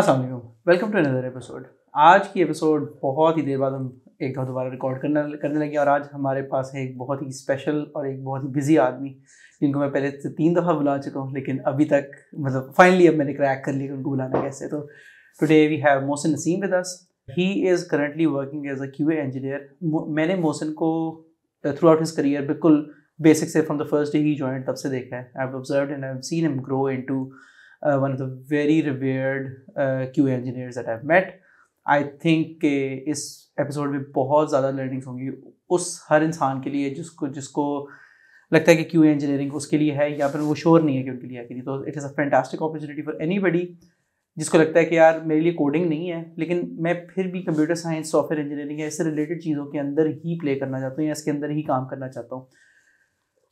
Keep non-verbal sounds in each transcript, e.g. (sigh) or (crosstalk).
Aslam welcome to another episode आज की episode बहुत ही देर बाद हम एक दफ़ा दोबारा रिकॉर्ड करना करने लगे और आज हमारे पास है एक बहुत ही स्पेशल और एक बहुत ही बिजी आदमी जिनको मैं पहले से तीन दफ़ा बुला चुका हूँ लेकिन अभी तक मतलब फाइनली अब मैंने क्रैक कर लिया उनको बुलाना कैसे तो today we have Mohsin Naseem with us he is currently working as a Q engineer मैंने मोहसिन को थ्रू आउट हिज करियर बिल्कुल बेसिक से फ्रॉम द फर्स्ट डे ही ज्वाइन तब से देखा है I have observe and I have seen him grow into uh, one of the very revered uh, QA engineers that I've met. I think के इस episode में बहुत ज़्यादा लर्निंग्स होंगी उस हर इंसान के लिए जिसको जिसको लगता है कि क्यू इंजीनियरिंग उसके लिए है या फिर वो श्योर नहीं है कि उनके लिए है कि नहीं तो it is a fantastic opportunity for anybody जिसको लगता है कि यार मेरे लिए कोडिंग नहीं है लेकिन मैं फिर भी कंप्यूटर साइंस सॉफ्टवेयर इंजीनियरिंग या इससे रिलेटेड चीज़ों के अंदर ही प्ले करना चाहता हूँ या इसके अंदर ही काम करना चाहता हूँ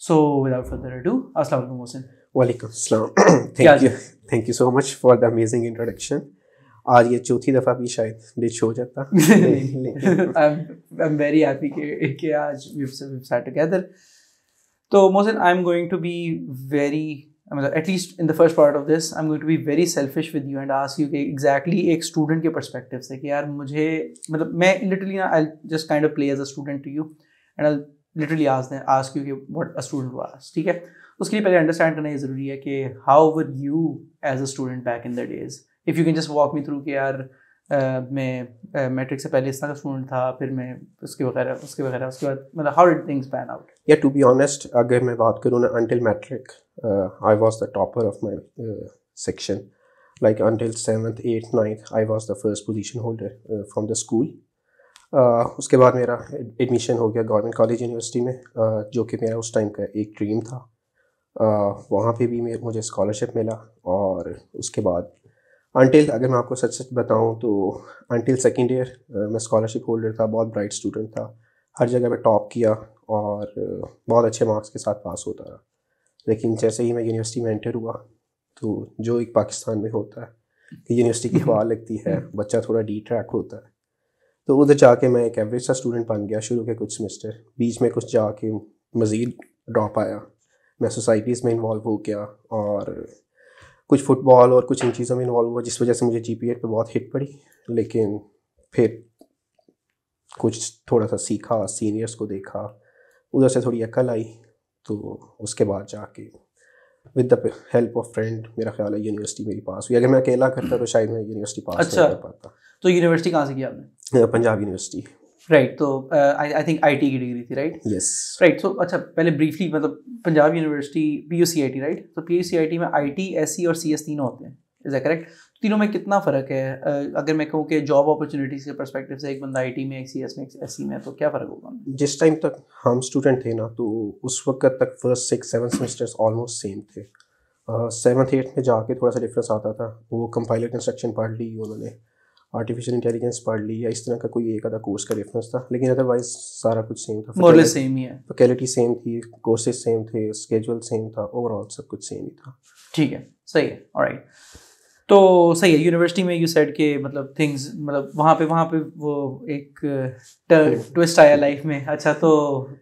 सो विदाउट फर्दर डू असल मोहसिन वालेकुम अस्सलाम thank you thank you so much for the amazing introduction आज ये चौथी दफ़ा भी शायद डिच हो जाता आई एम वेरी हैप्पी कि आज सेट टुगेदर तो Mohsin I am going to be very मतलब at least in the first part of this I am going to be very selfish with you and ask you के exactly एक student के perspective से कि यार मुझे मतलब मैं literally I just kind of play as a student to you and I literally ask ask you कि व्हाट अ स्टूडेंट वाज ठीक है उसके लिए पहले अंडरस्टैंड करना ये ज़रूरी है कि how were you as a student back in the days if you can just walk me through कि यार मैं मैट्रिक से पहले इस तरह का स्टूडेंट था फिर मैं उसके वगैरह उसके वगैरह उसके बाद मतलब how did things pan out या टू बी ऑनेस्ट अगर मैं बात करूँ ना until matric I was the topper of my section like until seventh eighth ninth I was the first position holder from the school Uh, उसके बाद मेरा admission हो गया गवर्नमेंट कॉलेज यूनिवर्सिटी में uh, जो कि मेरा उस टाइम का एक ड्रीम था वहाँ पे भी मुझे स्कॉलरशिप मिला और उसके बाद अनटिल अगर मैं आपको सच सच बताऊँ तो अनटिल सेकेंड ईयर मैं स्कॉलरशिप होल्डर था बहुत ब्राइट स्टूडेंट था हर जगह मैं टॉप किया और बहुत अच्छे मार्क्स के साथ पास होता रहा लेकिन जैसे ही मैं यूनिवर्सिटी में एंटर हुआ तो जो एक पाकिस्तान में होता है कि यूनिवर्सिटी की हवा लगती है (laughs) बच्चा थोड़ा डी ट्रैक होता है तो उधर जाके मैं एक एवरेज सा स्टूडेंट बन गया शुरू के कुछ सेमेस्टर बीच में कुछ जाके मज़ीद ड्रॉप आया मैं सोसाइटीज़ में इन्वॉल्व हो गया और कुछ फुटबॉल और कुछ इन चीज़ों में इन्वॉल्व हुआ जिस वजह से मुझे जी पी पे बहुत हिट पड़ी लेकिन फिर कुछ थोड़ा सा सीखा सीनियर्स को देखा उधर से थोड़ी अकल आई तो उसके बाद जाके with the help of friend मेरा ख्याल है यूनिवर्सिटी मेरी पास हुई अगर मैं अकेला करता तो शायद मैं यूनिवर्सिटी पास अच्छा, नहीं कर पाता तो यूनिवर्सिटी कहाँ से किया आपने पंजाब यूनिवर्सिटी राइट तो आई आई थिंक की डिग्री थी राइट यस राइट सो अच्छा पहले ब्रीफली मतलब Punjab university P U C I T right तो P U C I T में आई टी एस सी और सी एस तीनों होते हैं इज ए करेक्ट तीनों में कितना फ़र्क है uh, अगर मैं कहूँ कि जॉब अपॉर्चुनिटीज के परस्पेक्टिव से एक बंदा आई टी में एक सी एस में एक सी e में तो क्या फ़र्क होगा जिस टाइम तक हम स्टूडेंट थे ना तो उस वक्त तक first six seven semesters almost same थे सेवन्थ uh, एट्थ में जाके थोड़ा सा डिफरेंस आता था वो कंपाइलर कंस्ट्रक्शन पढ़ ली उन्होंने आर्टिफिशियल इंटेलिजेंस पढ़ ली या इस तरह का कोई एक आधा कोर्स का डिफरेंस था लेकिन अदरवाइज सारा कुछ सेम था मोरले सेम ही है फैकल्टी सेम थी कोर्सेज सेम थे स्केजुअल सेम था ओवरऑल सब कुछ सेम ही था ठीक है सही है ऑलराइट तो सही है यूनिवर्सिटी में यू सेड के मतलब थिंग्स मतलब वहाँ पे वहाँ पे वो एक ट्विस्ट uh, आया लाइफ में अच्छा तो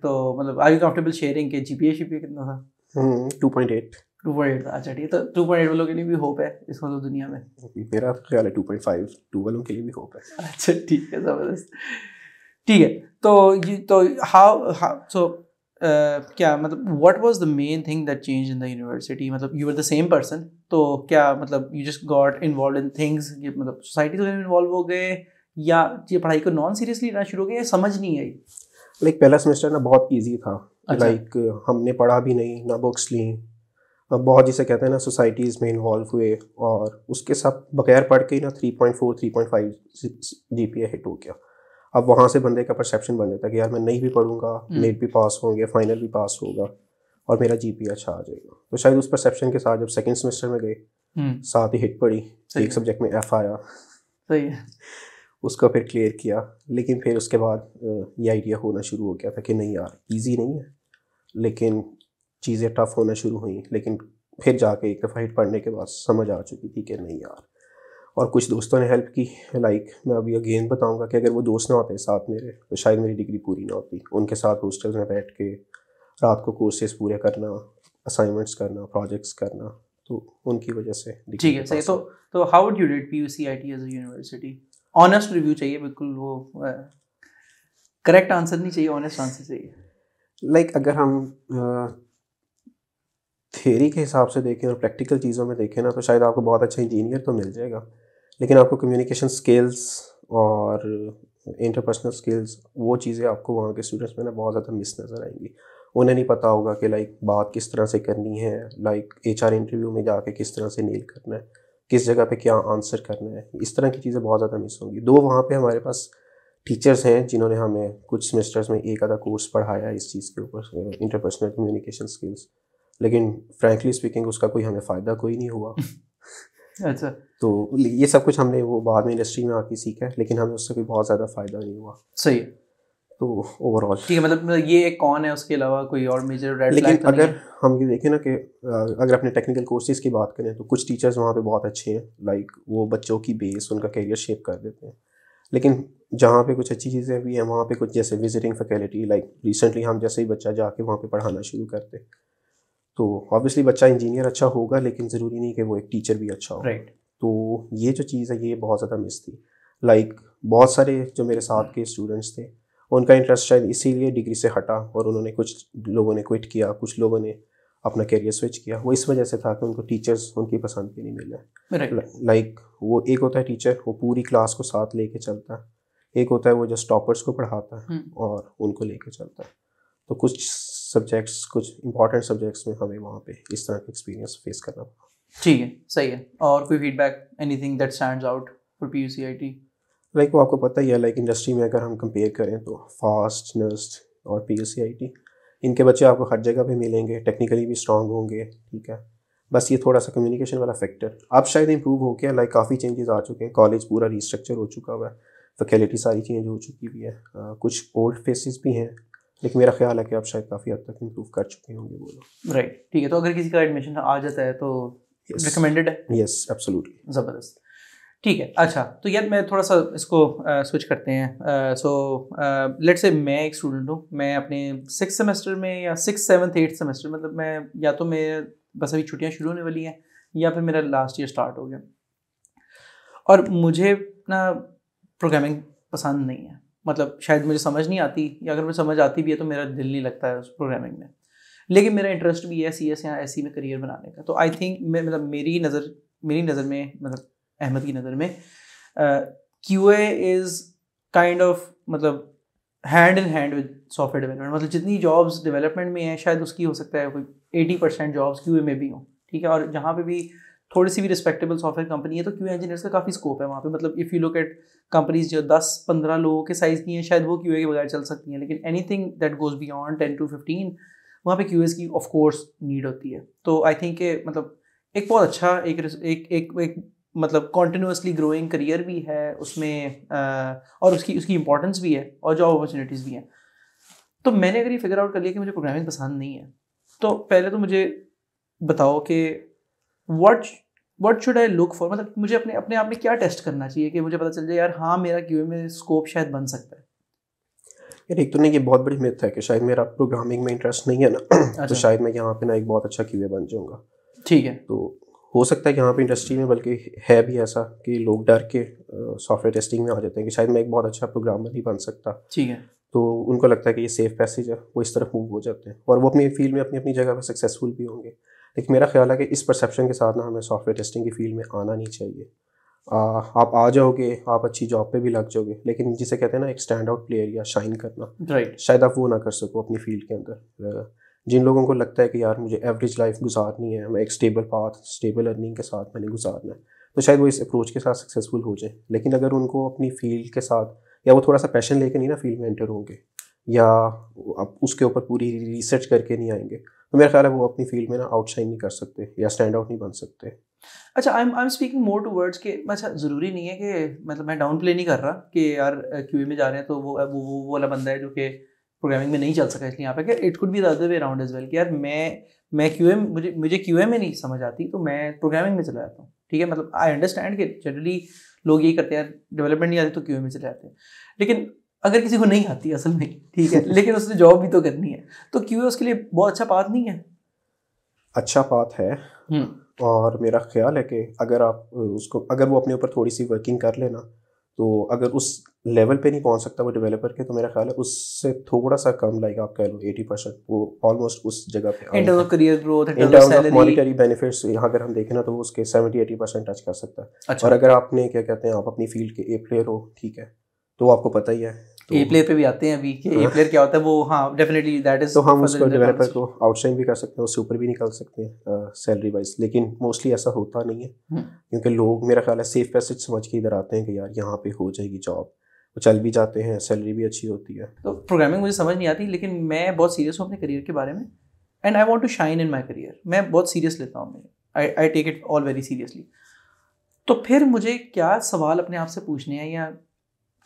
तो मतलब आर यू कंफर्टेबल शेयरिंग के जीपीए शीपीए कितना था 2.8 हम्म, अच्छा टू पॉइंट अच्छा, तो के लिए होप तो तो है अच्छा ठीक है यूनिवर्सिटी मतलब you are the same person तो क्या मतलब you just got involve in things मतलब सोसाइटी इन्वॉल्व हो गए या ये पढ़ाई को नॉन सीरियसली लेना शुरू हो गया समझ नहीं आई लाइक पहला सेमेस्टर ना बहुत ईजी था लाइक अच्छा। हमने पढ़ा भी नहीं ना बुक्स ली बहुत जिसे कहते हैं ना सोसाइटीज़ में इन्वॉल्व हुए और उसके सब बगैर पढ़ के ही ना three point four three point five G P hit हो गया अब वहाँ से बंदे का परसेप्शन बन जाता है कि यार मैं नहीं भी पढ़ूंगा नेट हम्म। भी पास होंगे फाइनल भी पास होगा और मेरा जी पी अच्छा आ जाएगा तो शायद उस परसेप्शन के साथ जब सेकेंड सेमेस्टर में गए हम्म। साथ ही हिट पड़ी एक सब्जेक्ट में एफ आया सही है उसका फिर क्लियर किया लेकिन फिर उसके बाद ये आइडिया होना शुरू हो गया था कि नहीं यार इजी नहीं है लेकिन चीज़ें टफ होना शुरू हुई लेकिन फिर जाके एक दफ़ा हिट पढ़ने के बाद समझ आ चुकी थी कि नहीं यार और कुछ दोस्तों ने हेल्प की लाइक मैं अभी अगेन बताऊंगा कि अगर वो दोस्त ना होते साथ मेरे तो शायद मेरी डिग्री पूरी ना होती उनके साथ हॉस्टल्स में बैठ के रात को कोर्सेज पूरे करना असाइनमेंट्स करना प्रोजेक्ट्स करना तो उनकी वजह से ठीक है सही तो तो how would you rate PUC as a university honest review चाहिए बिल्कुल वो करेक्ट आंसर नहीं चाहिए ऑनेस्ट आंसर चाहिए लाइक like, अगर हम थेरी के हिसाब से देखें और प्रैक्टिकल चीज़ों में देखें ना तो शायद आपको बहुत अच्छा इंजीनियर तो मिल जाएगा लेकिन आपको कम्युनिकेशन स्किल्स और इंटरपर्सनल स्किल्स वो चीज़ें आपको वहाँ के स्टूडेंट्स में ना बहुत ज़्यादा मिस नज़र आएंगी उन्हें नहीं पता होगा कि लाइक बात किस तरह से करनी है लाइक एच इंटरव्यू में जाके किस तरह से नील करना है किस जगह पे क्या आंसर करना है इस तरह की चीज़ें बहुत ज़्यादा मिस होंगी दो वहाँ पे हमारे पास टीचर्स हैं जिन्होंने हमें कुछ सेमेस्टर्स में एक आधा कोर्स पढ़ाया इस चीज़ के ऊपर इंटरपर्सनल कम्युनिकेशन स्किल्स लेकिन फ्रेंकली स्पीकिंग उसका कोई हमें फ़ायदा कोई नहीं हुआ (laughs) अच्छा तो ये सब कुछ हमने वो बाद में इंडस्ट्री में आके सीखा है लेकिन हमें उससे कोई बहुत ज़्यादा फ़ायदा नहीं हुआ सही है तो ओवरऑल ठीक है मतलब, मतलब ये एक कौन है उसके अलावा कोई और मेजर रेड लेकिन तो अगर हम ये देखें ना कि अगर अपने टेक्निकल कोर्सेज की बात करें तो कुछ टीचर्स वहाँ पे बहुत अच्छे हैं लाइक वो बच्चों की बेस उनका करियर शेप कर देते हैं लेकिन जहाँ पे कुछ अच्छी चीज़ें भी हैं वहाँ पे कुछ जैसे विजिटिंग फैकल्टी लाइक रिसेंटली हम जैसे ही बच्चा जाके वहाँ पे पढ़ाना शुरू करते हैं तो ऑब्वियसली बच्चा इंजीनियर अच्छा होगा लेकिन ज़रूरी नहीं कि वो एक टीचर भी अच्छा हो राइट तो ये जो चीज़ है ये बहुत ज़्यादा मिस थी लाइक like, बहुत सारे जो मेरे साथ के स्टूडेंट्स थे उनका इंटरेस्ट शायद इसीलिए डिग्री से हटा और उन्होंने कुछ लोगों ने क्विट किया कुछ लोगों ने अपना कैरियर स्विच किया वो इस वजह से था कि उनको टीचर्स उनकी पसंद के नहीं मिल रहे लाइक like, वो एक होता है टीचर वो पूरी क्लास को साथ लेके चलता है एक होता है वो जो स्टॉपर्स को पढ़ाता है हम्म। और उनको लेके चलता है तो कुछ सब्जेक्ट्स कुछ इंपॉर्टेंट सब्जेक्ट्स में हमें वहाँ पे इस तरह का एक्सपीरियंस फेस करना पड़ा ठीक है सही है और कोई feedback anything that stand out for P U C I T like वो आपको पता ही है लाइक इंडस्ट्री में अगर हम कंपेयर करें तो फास्ट नर्स्ट और P U C I T इनके बच्चे आपको हर जगह पे मिलेंगे टेक्निकली भी स्ट्रांग होंगे ठीक है बस ये थोड़ा सा कम्युनिकेशन वाला फैक्टर अब शायद इंप्रूव हो गया लाइक काफ़ी चेंजेस आ चुके हैं कॉलेज पूरा रिस्ट्रक्चर हो चुका हुआ है फैकेलिटी सारी चेंज हो चुकी हुई है आ, कुछ ओल्ड फेसिस भी हैं लेकिन मेरा ख्याल है कि आप शायद काफ़ी हद तक इम्प्रूव कर चुके होंगे वो लोग राइट ठीक है तो अगर किसी का एडमिशन आ जाता है तो रिकमेंडेड है यस एब्सोल्युटली ज़बरदस्त ठीक है अच्छा तो यार मैं थोड़ा सा इसको स्विच करते हैं सो लेट्स से मैं एक स्टूडेंट हूँ मैं अपने सिक्स सेमेस्टर में या सिक्स सेवन्थ एट्थ सेमेस्टर मतलब मैं या तो मैं बस अभी छुट्टियाँ शुरू होने वाली हैं या फिर मेरा लास्ट ईयर स्टार्ट हो गया और मुझे ना प्रोग्रामिंग पसंद नहीं है मतलब शायद मुझे समझ नहीं आती या अगर मुझे समझ आती भी है तो मेरा दिल नहीं लगता है उस प्रोग्रामिंग में लेकिन मेरा इंटरेस्ट भी है सी एस या एस e में करियर बनाने का तो आई थिंक मतलब मेरी नज़र मेरी नज़र में मतलब अहमद की नज़र में Q A is kind of मतलब hand in hand with software development मतलब जितनी जॉब्स डेवलपमेंट में हैं शायद उसकी हो सकता है कोई एटी परसेंट जॉब्स क्यू में भी हों ठीक है और जहाँ पे भी थोड़ी सी भी रिस्पेक्टेबल सॉफ्टवेयर कंपनी है तो क्यू इंजीनियर्स का काफ़ी स्कोप है वहाँ पे मतलब if you look at companies जो दस पंद्रह लोगों के साइज़ की हैं शायद वो क्यू के बगैर चल सकती हैं लेकिन anything that goes beyond ten to fifteen वहाँ पे क्यू एस की ऑफकोर्स नीड होती है तो आई थिंक मतलब एक बहुत अच्छा एक एक एक, एक मतलब कॉन्टिन्यूसली ग्रोइंग करियर भी है उसमें आ, और उसकी उसकी इंपॉर्टेंस भी है और जॉब अपॉर्चुनिटीज़ भी हैं तो मैंने अगर ये फिगर आउट कर लिया कि मुझे प्रोग्रामिंग पसंद नहीं है तो पहले तो मुझे बताओ कि what what should I look for मतलब मुझे अपने अपने आप में क्या टेस्ट करना चाहिए कि मुझे पता चल जाए यार हाँ मेरा क्यू में स्कोप शायद बन सकता है यार एक तो नहीं ये बहुत बड़ी मिथ है कि शायद मेरा प्रोग्रामिंग में इंटरेस्ट नहीं है ना (clears throat) तो अच्छा। तो शायद मैं यहाँ पे ना एक बहुत अच्छा क्यू बन जाऊँगा ठीक है तो हो सकता है कि यहाँ पे इंडस्ट्री में बल्कि है भी ऐसा कि लोग डर के सॉफ्टवेयर टेस्टिंग में आ जाते हैं कि शायद मैं एक बहुत अच्छा प्रोग्रामर ही बन सकता ठीक है तो उनको लगता है कि ये सेफ पैसेज है वो इस तरफ मूव हो जाते हैं और वो अपनी फील्ड में अपनी अपनी जगह पर सक्सेसफुल भी होंगे लेकिन मेरा ख्याल है कि इस परसेप्शन के साथ ना हमें सॉफ्टवेयर टेस्टिंग की फील्ड में आना नहीं चाहिए आ, आप आ जाओगे आप अच्छी जॉब पे भी लग जाओगे लेकिन जिसे कहते हैं ना एक स्टैंड आउट प्लेयर या शाइन करना राइट right. शायद आप वो ना कर सको अपनी फील्ड के अंदर जिन लोगों को लगता है कि यार मुझे एवरेज लाइफ गुजारनी है मैं एक स्टेबल पाथ स्टेबल अर्निंग के साथ मैंने गुजारना है तो शायद वो इस अप्रोच के साथ सक्सेसफुल हो जाए लेकिन अगर उनको अपनी फील्ड के साथ या वो थोड़ा सा पैशन लेके नहीं ना फील्ड में एंटर होंगे या आप उसके ऊपर पूरी रिसर्च करके नहीं आएंगे तो मेरा ख्याल है वो अपनी फील्ड में ना आउटसाइन नहीं कर सकते या स्टैंड आउट नहीं बन सकते अच्छा I am I am speaking more towards के अच्छा ज़रूरी नहीं है कि मतलब मैं डाउन प्ले नहीं कर रहा कि यार क्यू में जा रहे हैं तो वो वो वो वाला बंदा है जो कि प्रोग्रामिंग में नहीं चल सका इसलिए यहाँ पे it could be the other way around as well कि यार मैं मैं क्यू मुझे मुझे क्यू में नहीं समझ आती तो मैं प्रोग्रामिंग में चला जाता हूँ ठीक है मतलब आई अंडरस्टैंड कि जनरली लोग यही करते हैं यार डेवलपमेंट नहीं आती तो क्यू में चले जाते हैं लेकिन अगर किसी को हम्म। नहीं आती असल में ठीक है (laughs) लेकिन उसने जॉब भी तो करनी है तो क्यों उसके लिए बहुत अच्छा पाथ नहीं है अच्छा पाथ है हम्म। और मेरा ख्याल है कि अगर आप उसको अगर वो अपने ऊपर थोड़ी सी वर्किंग कर लेना तो अगर उस लेवल पे नहीं पहुंच सकता वो डेवलपर के तो मेरा ख्याल है उससे थोड़ा सा कम लाइक आप कह लो एटी परसेंट वो ऑलमोस्ट उस जगह पे इन करियर ग्रोथ बेनिफिट्स यहाँ अगर हम देखें ना तो वो उसके सेवेंटी एटी परसेंट टच कर सकता है अच्छा। और अगर आपने क्या कहते हैं आप अपनी फील्ड के ए प्लेयर हो ठीक है तो आपको पता ही है ए तो प्लेयर पे भी आते हैं अभी कि ए प्लेयर क्या होता है वो हाँ डेफिनेटली दैट इज तो हम उसको डेवलपर को आउटसाइड भी कर सकते हैं उससे ऊपर भी निकाल सकते हैं सैलरी वाइज लेकिन मोस्टली ऐसा होता नहीं है हम्म। क्योंकि लोग मेरा ख्याल है सेफ पैसेज समझ के इधर आते हैं कि यार यहाँ पे हो जाएगी जॉब वो चल भी जाते हैं सैलरी भी अच्छी होती है तो प्रोग्रामिंग मुझे समझ नहीं आती लेकिन मैं बहुत सीरियस हूँ अपने करियर के बारे में and I want to shine in my career मैं बहुत सीरियस लेता हूँ I I take it all very seriously तो फिर मुझे क्या सवाल अपने आप से पूछने हैं या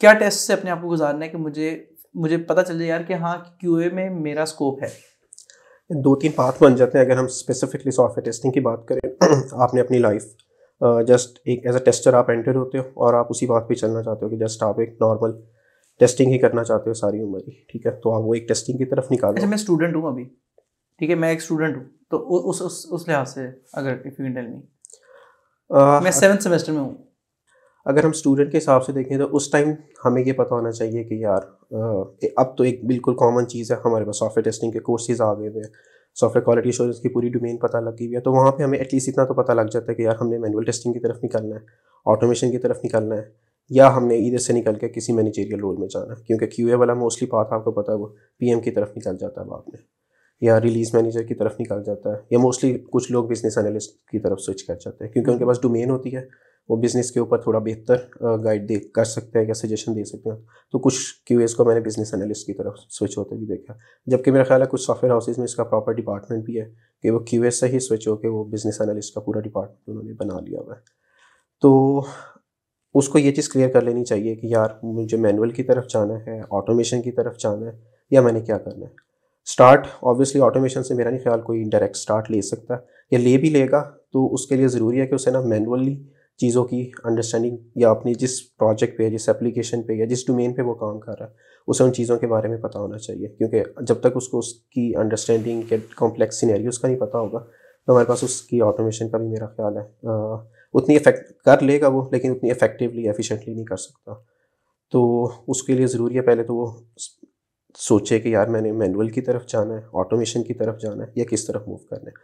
क्या टेस्ट से अपने आप को गुजारना है कि मुझे मुझे पता चल जाए यार कि हाँ क्यू में मेरा स्कोप है दो तीन पाथ बन जाते हैं अगर हम स्पेसिफिकली सॉफ्टवेयर टेस्टिंग की बात करें (clears throat) आपने अपनी लाइफ जस्ट uh, एक एज अ टेस्टर आप एंटर होते हो और आप उसी बात पे चलना चाहते हो कि जस्ट आप एक नॉर्मल टेस्टिंग ही करना चाहते हो सारी उम्र ही ठीक है तो आप वो एक टेस्टिंग की तरफ निकाल अच्छा मैं स्टूडेंट हूँ अभी ठीक है मैं एक स्टूडेंट हूँ तो उस उस उस लिहाज से अगर इफ यू टेल मी मैं सेवन सेमेस्टर में हूँ अगर हम स्टूडेंट के हिसाब से देखें तो उस टाइम हमें ये पता होना चाहिए कि यार आ, अब तो एक बिल्कुल कॉमन चीज़ है हमारे पास सॉफ्टवेयर टेस्टिंग के कोर्सेज आ गए हुए हैं सॉफ्टवेयर क्वालिटी एश्योरेंस की पूरी डोमेन पता लगी हुई है तो वहाँ पे हमें एटलीस्ट इतना तो पता लग जाता है कि यार हमने मैनुअल टेस्टिंग की तरफ निकलना है ऑटोमेशन की तरफ निकलना है या हमने इधर से निकल के किसी मैनेजेरियल रोल में जाना है क्योंकि क्यू वाला मोस्टली पाथ आपको पता है वो पी की तरफ निकल जाता है बाद में या रिलीज़ मैनेजर की तरफ निकल जाता है या मोस्टली कुछ लोग बिजनेस एनालिस्ट की तरफ स्विच कर जाते हैं क्योंकि उनके पास डोमेन होती है वो बिज़नेस के ऊपर थोड़ा बेहतर गाइड दे कर सकते हैं या सजेशन दे सकते हैं तो कुछ क्यू को मैंने बिज़नेस एनालिस्ट की तरफ स्विच होते भी देखा जबकि मेरा ख्याल है कुछ सॉफ्टवेयर हाउसेज में इसका प्रॉपर डिपार्टमेंट भी है कि वो क्यू से ही स्विच होकर वो बिज़नेस एनालिस्ट का पूरा डिपार्टमेंट उन्होंने बना लिया हुआ है तो उसको ये चीज़ क्लियर कर लेनी चाहिए कि यार मुझे मैनुअल की तरफ जाना है ऑटोमेशन की तरफ जाना है या मैंने क्या करना है स्टार्ट ऑब्वियसली ऑटोमेशन से मेरा नहीं ख्याल कोई डायरेक्ट स्टार्ट ले सकता है या ले भी लेगा तो उसके लिए ज़रूरी है कि उसे ना मैनुअली चीज़ों की अंडरस्टैंडिंग या अपनी जिस प्रोजेक्ट पे जिस एप्लीकेशन पे या जिस डोमेन पे वो काम कर रहा है उसे उन चीज़ों के बारे में पता होना चाहिए क्योंकि जब तक उसको उसकी अंडरस्टैंडिंग के कॉम्प्लेक्स सिनेरियोज का नहीं पता होगा तो हमारे पास उसकी ऑटोमेशन का भी मेरा ख्याल है आ, उतनी इफेक्ट कर लेगा वो लेकिन उतनी इफेक्टिवली एफिशेंटली नहीं कर सकता तो उसके लिए ज़रूरी है पहले तो वो सोचे कि यार मैंने मैनुअल की तरफ जाना है ऑटोमेशन की तरफ जाना है या किस तरफ मूव करना है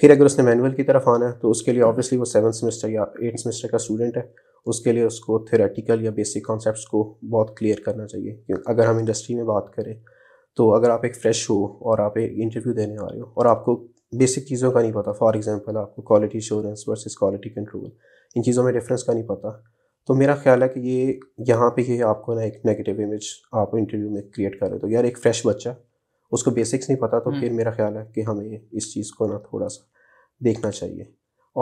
फिर अगर उसने मैनुअल की तरफ आना है तो उसके लिए ऑब्वियसली वो सेवन सेमेस्टर या एट सेमेस्टर का स्टूडेंट है उसके लिए उसको थेरेटिकल या बेसिक कॉन्सेप्ट को बहुत क्लियर करना चाहिए क्योंकि अगर हम इंडस्ट्री में बात करें तो अगर आप एक फ्रेश हो और आप एक इंटरव्यू देने आ रहे हो और आपको बेसिक चीज़ों का नहीं पता फॉर एग्जांपल आपको quality insurance versus quality control इन चीज़ों में डिफरेंस का नहीं पता तो मेरा ख्याल है कि ये यहाँ पे ये आपको ना एक नेगेटिव इमेज आप इंटरव्यू में क्रिएट कर रहे हो तो यार एक फ्रेश बच्चा उसको बेसिक्स नहीं पता तो हम्म। फिर मेरा ख्याल है कि हमें इस चीज़ को ना थोड़ा सा देखना चाहिए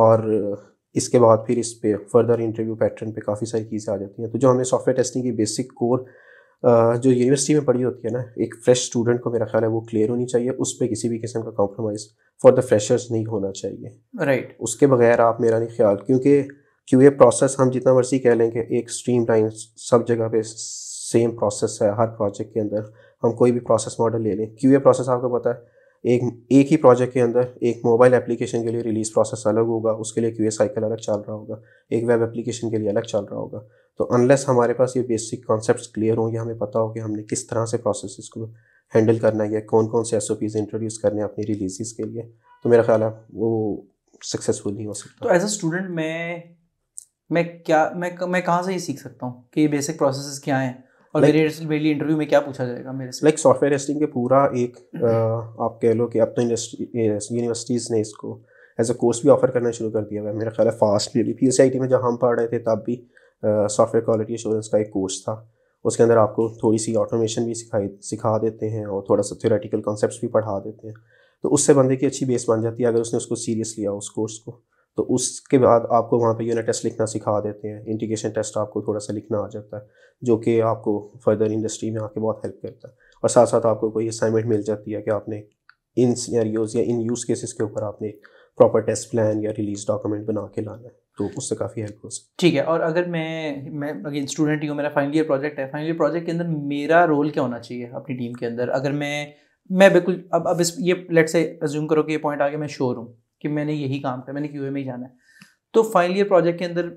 और इसके बाद फिर इस पे फर्दर इंटरव्यू पैटर्न पे काफ़ी सारी चीज़ें आ जाती हैं तो जो हमें सॉफ्टवेयर टेस्टिंग की बेसिक कोर जो यूनिवर्सिटी में पढ़ी होती है ना एक फ्रेश स्टूडेंट को मेरा ख्याल है वो क्लियर होनी चाहिए उस पर किसी भी किस्म का कॉम्प्रोमाइज़ फॉर द फ्रेशर्स नहीं होना चाहिए राइट right. उसके बगैर आप मेरा नहीं ख्याल क्योंकि क्यों प्रोसेस हम जितना मर्जी कह लें कि एक स्ट्रीम लाइन सब जगह पे सेम प्रोसेस है हर प्रोजेक्ट के अंदर हम कोई भी प्रोसेस मॉडल ले लें क्यू प्रोसेस आपको पता है एक एक ही प्रोजेक्ट के अंदर एक मोबाइल एप्लीकेशन के लिए रिलीज प्रोसेस अलग होगा उसके लिए क्यू साइकिल अलग चल रहा होगा एक वेब एप्लीकेशन के लिए अलग चल रहा होगा तो अनलेस हमारे पास ये बेसिक कॉन्सेप्ट क्लियर होंगे हमें पता हो कि हमने किस तरह से प्रोसेस को हैंडल करना है या कौन कौन से एस इंट्रोड्यूस करने हैं अपनी रिलीजेस के लिए तो मेरा ख्याल है वो सक्सेसफुल नहीं हो सकता तो एज अ स्टूडेंट मैं मैं क्या मैं मैं कहाँ से ये सीख सकता हूँ कि ये बेसिक प्रोसेस क्या हैं और like, मेरे मेरे इंटरव्यू में क्या पूछा जाएगा मेरे से लाइक सॉफ्टवेयर टेस्टिंग के पूरा एक आ, हम्म। आप कह लो कि अब तो यूनिवर्सिटीज़ ने इसको एज अ कोर्स भी ऑफर करना शुरू कर दिया हुआ है मेरा ख्याल है फास्ट भी पी एस आई टी में जब हम पढ़ रहे थे तब भी सॉफ्टवेयर क्वालिटी एश्योरेंस का एक कोर्स था उसके अंदर आपको थोड़ी सी ऑटोमेशन भी सिखाई सिखा देते हैं और थोड़ा सा थ्योरेटिकल कॉन्सेप्ट भी पढ़ा देते हैं तो उससे बंदे की अच्छी बेस बन जाती है अगर उसने उसको सीरियस लिया उस कोर्स को तो उसके बाद आपको वहाँ पे यूनिट टेस्ट लिखना सिखा देते हैं इंटीग्रेशन टेस्ट आपको थोड़ा सा लिखना आ जाता है जो कि आपको फर्दर इंडस्ट्री में आके बहुत हेल्प करता है और साथ साथ आपको कोई असाइनमेंट मिल जाती है कि आपने इन सीनरियोज़ या इन यूज़ केसेस के ऊपर आपने प्रॉपर टेस्ट प्लान या रिलीज डॉक्यूमेंट बना के लाना है तो उससे काफ़ी हेल्प हो सकती ठीक है और अगर मैं मैं अगेन स्टूडेंट ही हूँ मेरा फाइनल ईयर प्रोजेक्ट है फाइनल ईयर प्रोजेक्ट के अंदर मेरा रोल क्या होना चाहिए अपनी टीम के अंदर अगर मैं मैं बिल्कुल अब अब इस ये लेट से अज्यूम करो कि ये पॉइंट आगे मैं श्योर हूँ कि मैंने यही काम किया मैंने क्यू में ही जाना है तो फाइनल ईयर प्रोजेक्ट के अंदर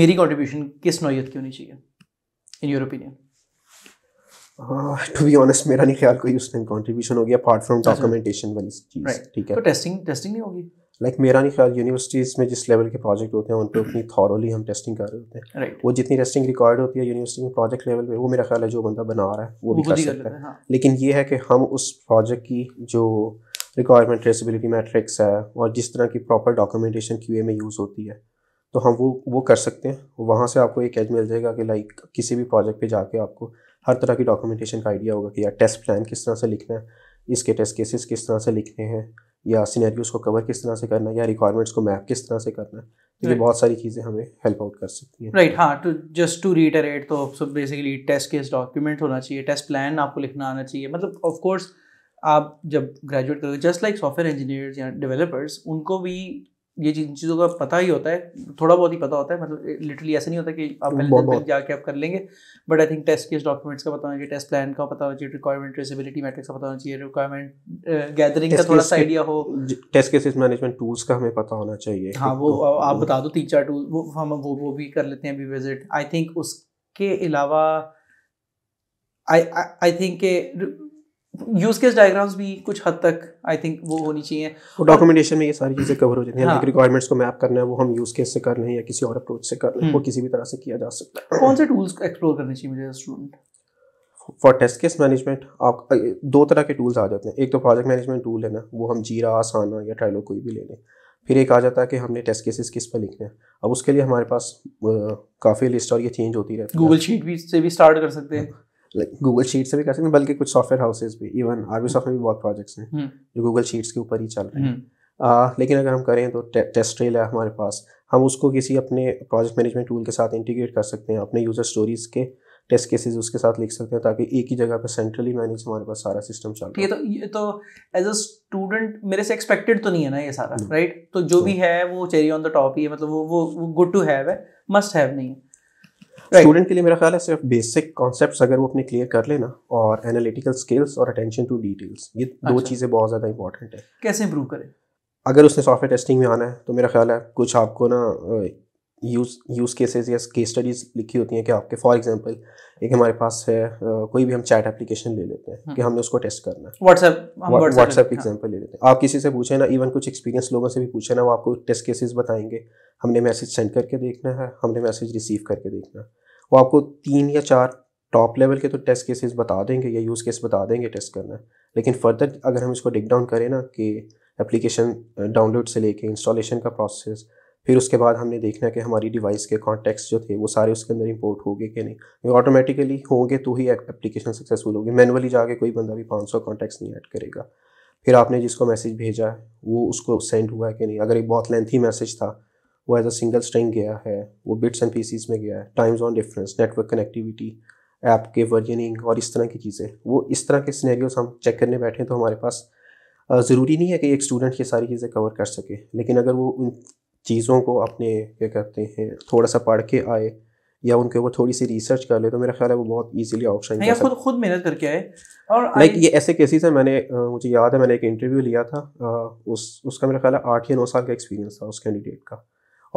मेरी कॉन्ट्रीब्यूशन किस नौीयत की होनी चाहिए in your opinion to be honest मेरा नहीं ख्याल कोई उस टाइम कॉन्ट्रीब्यूशन हो गया अपार्ट फ्रॉम डॉक्यूमेंटेशन वाली चीज ठीक है तो टेस्टिंग टेस्टिंग नहीं होगी लाइक like, मेरा नहीं ख्याल यूनिवर्सिटीज़ में जिस लेवल के प्रोजेक्ट होते हैं उन पर उतनी थॉरली हम टेस्टिंग कर रहे होते हैं right. वो जितनी टेस्टिंग रिकॉर्ड होती है यूनिवर्सिटी में प्रोजेक्ट लेवल पे वो मेरा ख्याल है जो बंदा बना रहा है वो, भी कर सकता है हाँ। लेकिन ये है कि हम उस प्रोजेक्ट की जो रिक्वायरमेंट ट्रेसिबिलिटी मैट्रिक्स है और जिस तरह की प्रॉपर डॉक्यूमेंटेशन क्यू में यूज़ होती है तो हम वो वो कर सकते हैं वहाँ से आपको एक एज मिल जाएगा कि लाइक किसी भी प्रोजेक्ट पे जाके आपको हर तरह की डॉक्यूमेंटेशन का आइडिया होगा कि यार टेस्ट प्लान किस तरह से लिखना है इसके टेस्ट केसेस किस तरह से लिखने हैं या सीनैरियोज को कवर किस तरह से करना है या रिक्वायरमेंट्स को मैप किस तरह से करना है तो ये बहुत सारी चीज़ें हमें हेल्प आउट कर सकती हैं राइट हाँ टू जस्ट टू रीटरेट तो बेसिकली टेस्ट केस डॉक्यूमेंट होना चाहिए टेस्ट प्लान आपको लिखना आना चाहिए मतलब ऑफकोर्स आप जब ग्रेजुएट करोगे जस्ट लाइक सॉफ्टवेयर इंजीनियर या डेवलपर्स उनको भी ये जिन चीज़ों का पता ही होता है थोड़ा बहुत ही पता होता है मतलब लिटरली ऐसा नहीं होता कि आप पहले दिन जाके आप कर लेंगे but I think test case documents का पता होना चाहिए टेस्ट प्लान का पता होना चाहिए रिक्वायरमेंट ट्रेसेबिलिटी मैट्रिक्स का पता होना चाहिए रिक्वायरमेंट गैदरिंग का थोड़ा सा आइडिया हो टेस्ट केसेस मैनेजमेंट टूल्स का हमें पता होना चाहिए हाँ वो तो- आप बता दो तीन चार टूल वो हम वो वो भी कर लेते हैं अभी विजिट आई थिंक उसके अलावा आई आई थिंक के यूज केस डायग्राम्स भी कुछ हद तक आई थिंक वो होनी चाहिए वो डॉक्यूमेंटेशन में ये सारी चीज़ें कवर हो जाती हैं रिक्वायरमेंट्स हाँ। को मैप करना है वो हम यूज केस से कर रहे हैं या किसी और अप्रोच से कर रहे हैं वो हम्म। किसी भी तरह से किया जा सकता है कौन से टूल्स एक्सप्लोर करने चाहिए मुझे student for test case management आप दो तरह के टूल्स आ जाते हैं एक तो प्रोजेक्ट मैनेजमेंट टूल है ना वो हम जीरा आसाना या ट्राइलो कोई भी ले लें फिर एक आ जाता है कि हमने टेस्ट केसेस किस पर लिखने हैं अब उसके लिए हमारे पास काफ़ी लिस्ट और ये चेंज होती रहती है गूगल शीट भी से भी स्टार्ट कर सकते हैं हाँ। लाइक गूगल शीट से भी कर सकते हैं बल्कि कुछ सॉफ्टवेयर हाउसेज भी इवन आरबी सॉफ्ट में भी बहुत प्रोजेक्ट्स हैं हम्म। जो गूगल शीट्स के ऊपर ही चल रहे हैं हम्म। आ, लेकिन अगर हम करें तो टे, टेस्ट ट्रेल है हमारे पास हम उसको किसी अपने प्रोजेक्ट मैनेजमेंट टूल के साथ इंटीग्रेट कर सकते हैं अपने यूज़र स्टोरीज़ के टेस्ट केसेस उसके साथ लिख सकते हैं ताकि एक ही जगह पर सेंट्रली मैनेज हमारे पास सारा सिस्टम चल ये तो ये तो एज अ स्टूडेंट मेरे से एक्सपेक्टेड तो नहीं है ना ये सारा राइट तो जो भी है वो चेरी ऑन द टॉप ही है मतलब वो वो गुड टू हैव है मस्ट हैव नहीं है स्टूडेंट के लिए मेरा ख्याल है सिर्फ बेसिक कॉन्सेप्ट अगर वो अपने क्लियर कर लेना और एनालिटिकल स्किल्स और अटेंशन टू डिटेल्स ये दो अच्छा। चीज़ें बहुत ज़्यादा इंपॉर्टेंट है कैसे इंप्रूव करें अगर उसने सॉफ्टवेयर टेस्टिंग में आना है तो मेरा ख्याल है कुछ आपको ना यूज़ यूज़ केसेस या केस स्टडीज़ लिखी होती हैं कि आपके फॉर एग्जांपल एक हमारे पास है कोई भी हम चैट एप्लीकेशन ले लेते हैं कि हाँ। हमने उसको टेस्ट करना है व्हाट्सएप व्हाट्सएप एग्जांपल ले लेते हैं आप किसी से पूछे ना इवन कुछ एक्सपीरियंस लोगों से भी पूछे ना वो आपको टेस्ट केसेस बताएंगे हमने मैसेज सेंड करके देखना है हमने मैसेज रिसीव करके देखना है वो आपको तीन या चार टॉप लेवल के तो टेस्ट केसेस बता देंगे या यूज़ केस बता देंगे टेस्ट करना लेकिन फर्दर अगर हम इसको डिक डाउन करें ना कि एप्लीकेशन डाउनलोड से लेके इंस्टॉलेशन का प्रोसेस फिर उसके बाद हमने देखना कि हमारी डिवाइस के कॉन्टेक्ट जो थे वो सारे उसके अंदर इंपोर्ट हो गए कि नहीं ऑटोमेटिकली होंगे तो ही एप्लीकेशन सक्सेसफुल होगी मैनुअली जाके कोई बंदा भी 500 सौ कॉन्टैक्ट्स नहीं ऐड करेगा फिर आपने जिसको मैसेज भेजा है वो उसको सेंड हुआ है कि नहीं अगर एक बहुत लेंथी मैसेज था वो एज अ सिंगल स्ट्रिंग गया है वो बिट्स एंड पीसीस में गया है times on difference network connectivity app के वर्जनिंग और इस तरह की चीज़ें वो इस तरह के सिनेरियोस हम चेक करने बैठे तो हमारे पास ज़रूरी नहीं है कि एक स्टूडेंट ये सारी चीज़ें कवर कर सके लेकिन अगर वो उन चीज़ों को अपने क्या कहते हैं थोड़ा सा पढ़ के आए या उनके ऊपर थोड़ी सी रिसर्च कर ले तो मेरा ख्याल है वो बहुत इजीली ऑप्शन है खुद खुद मेहनत करके आए और लाइक ये ऐसे केसेस हैं मैंने आ, मुझे याद है मैंने एक इंटरव्यू लिया था आ, उस उसका मेरा ख्याल है आठ या नौ साल का एक्सपीरियंस था उस कैंडिडेट का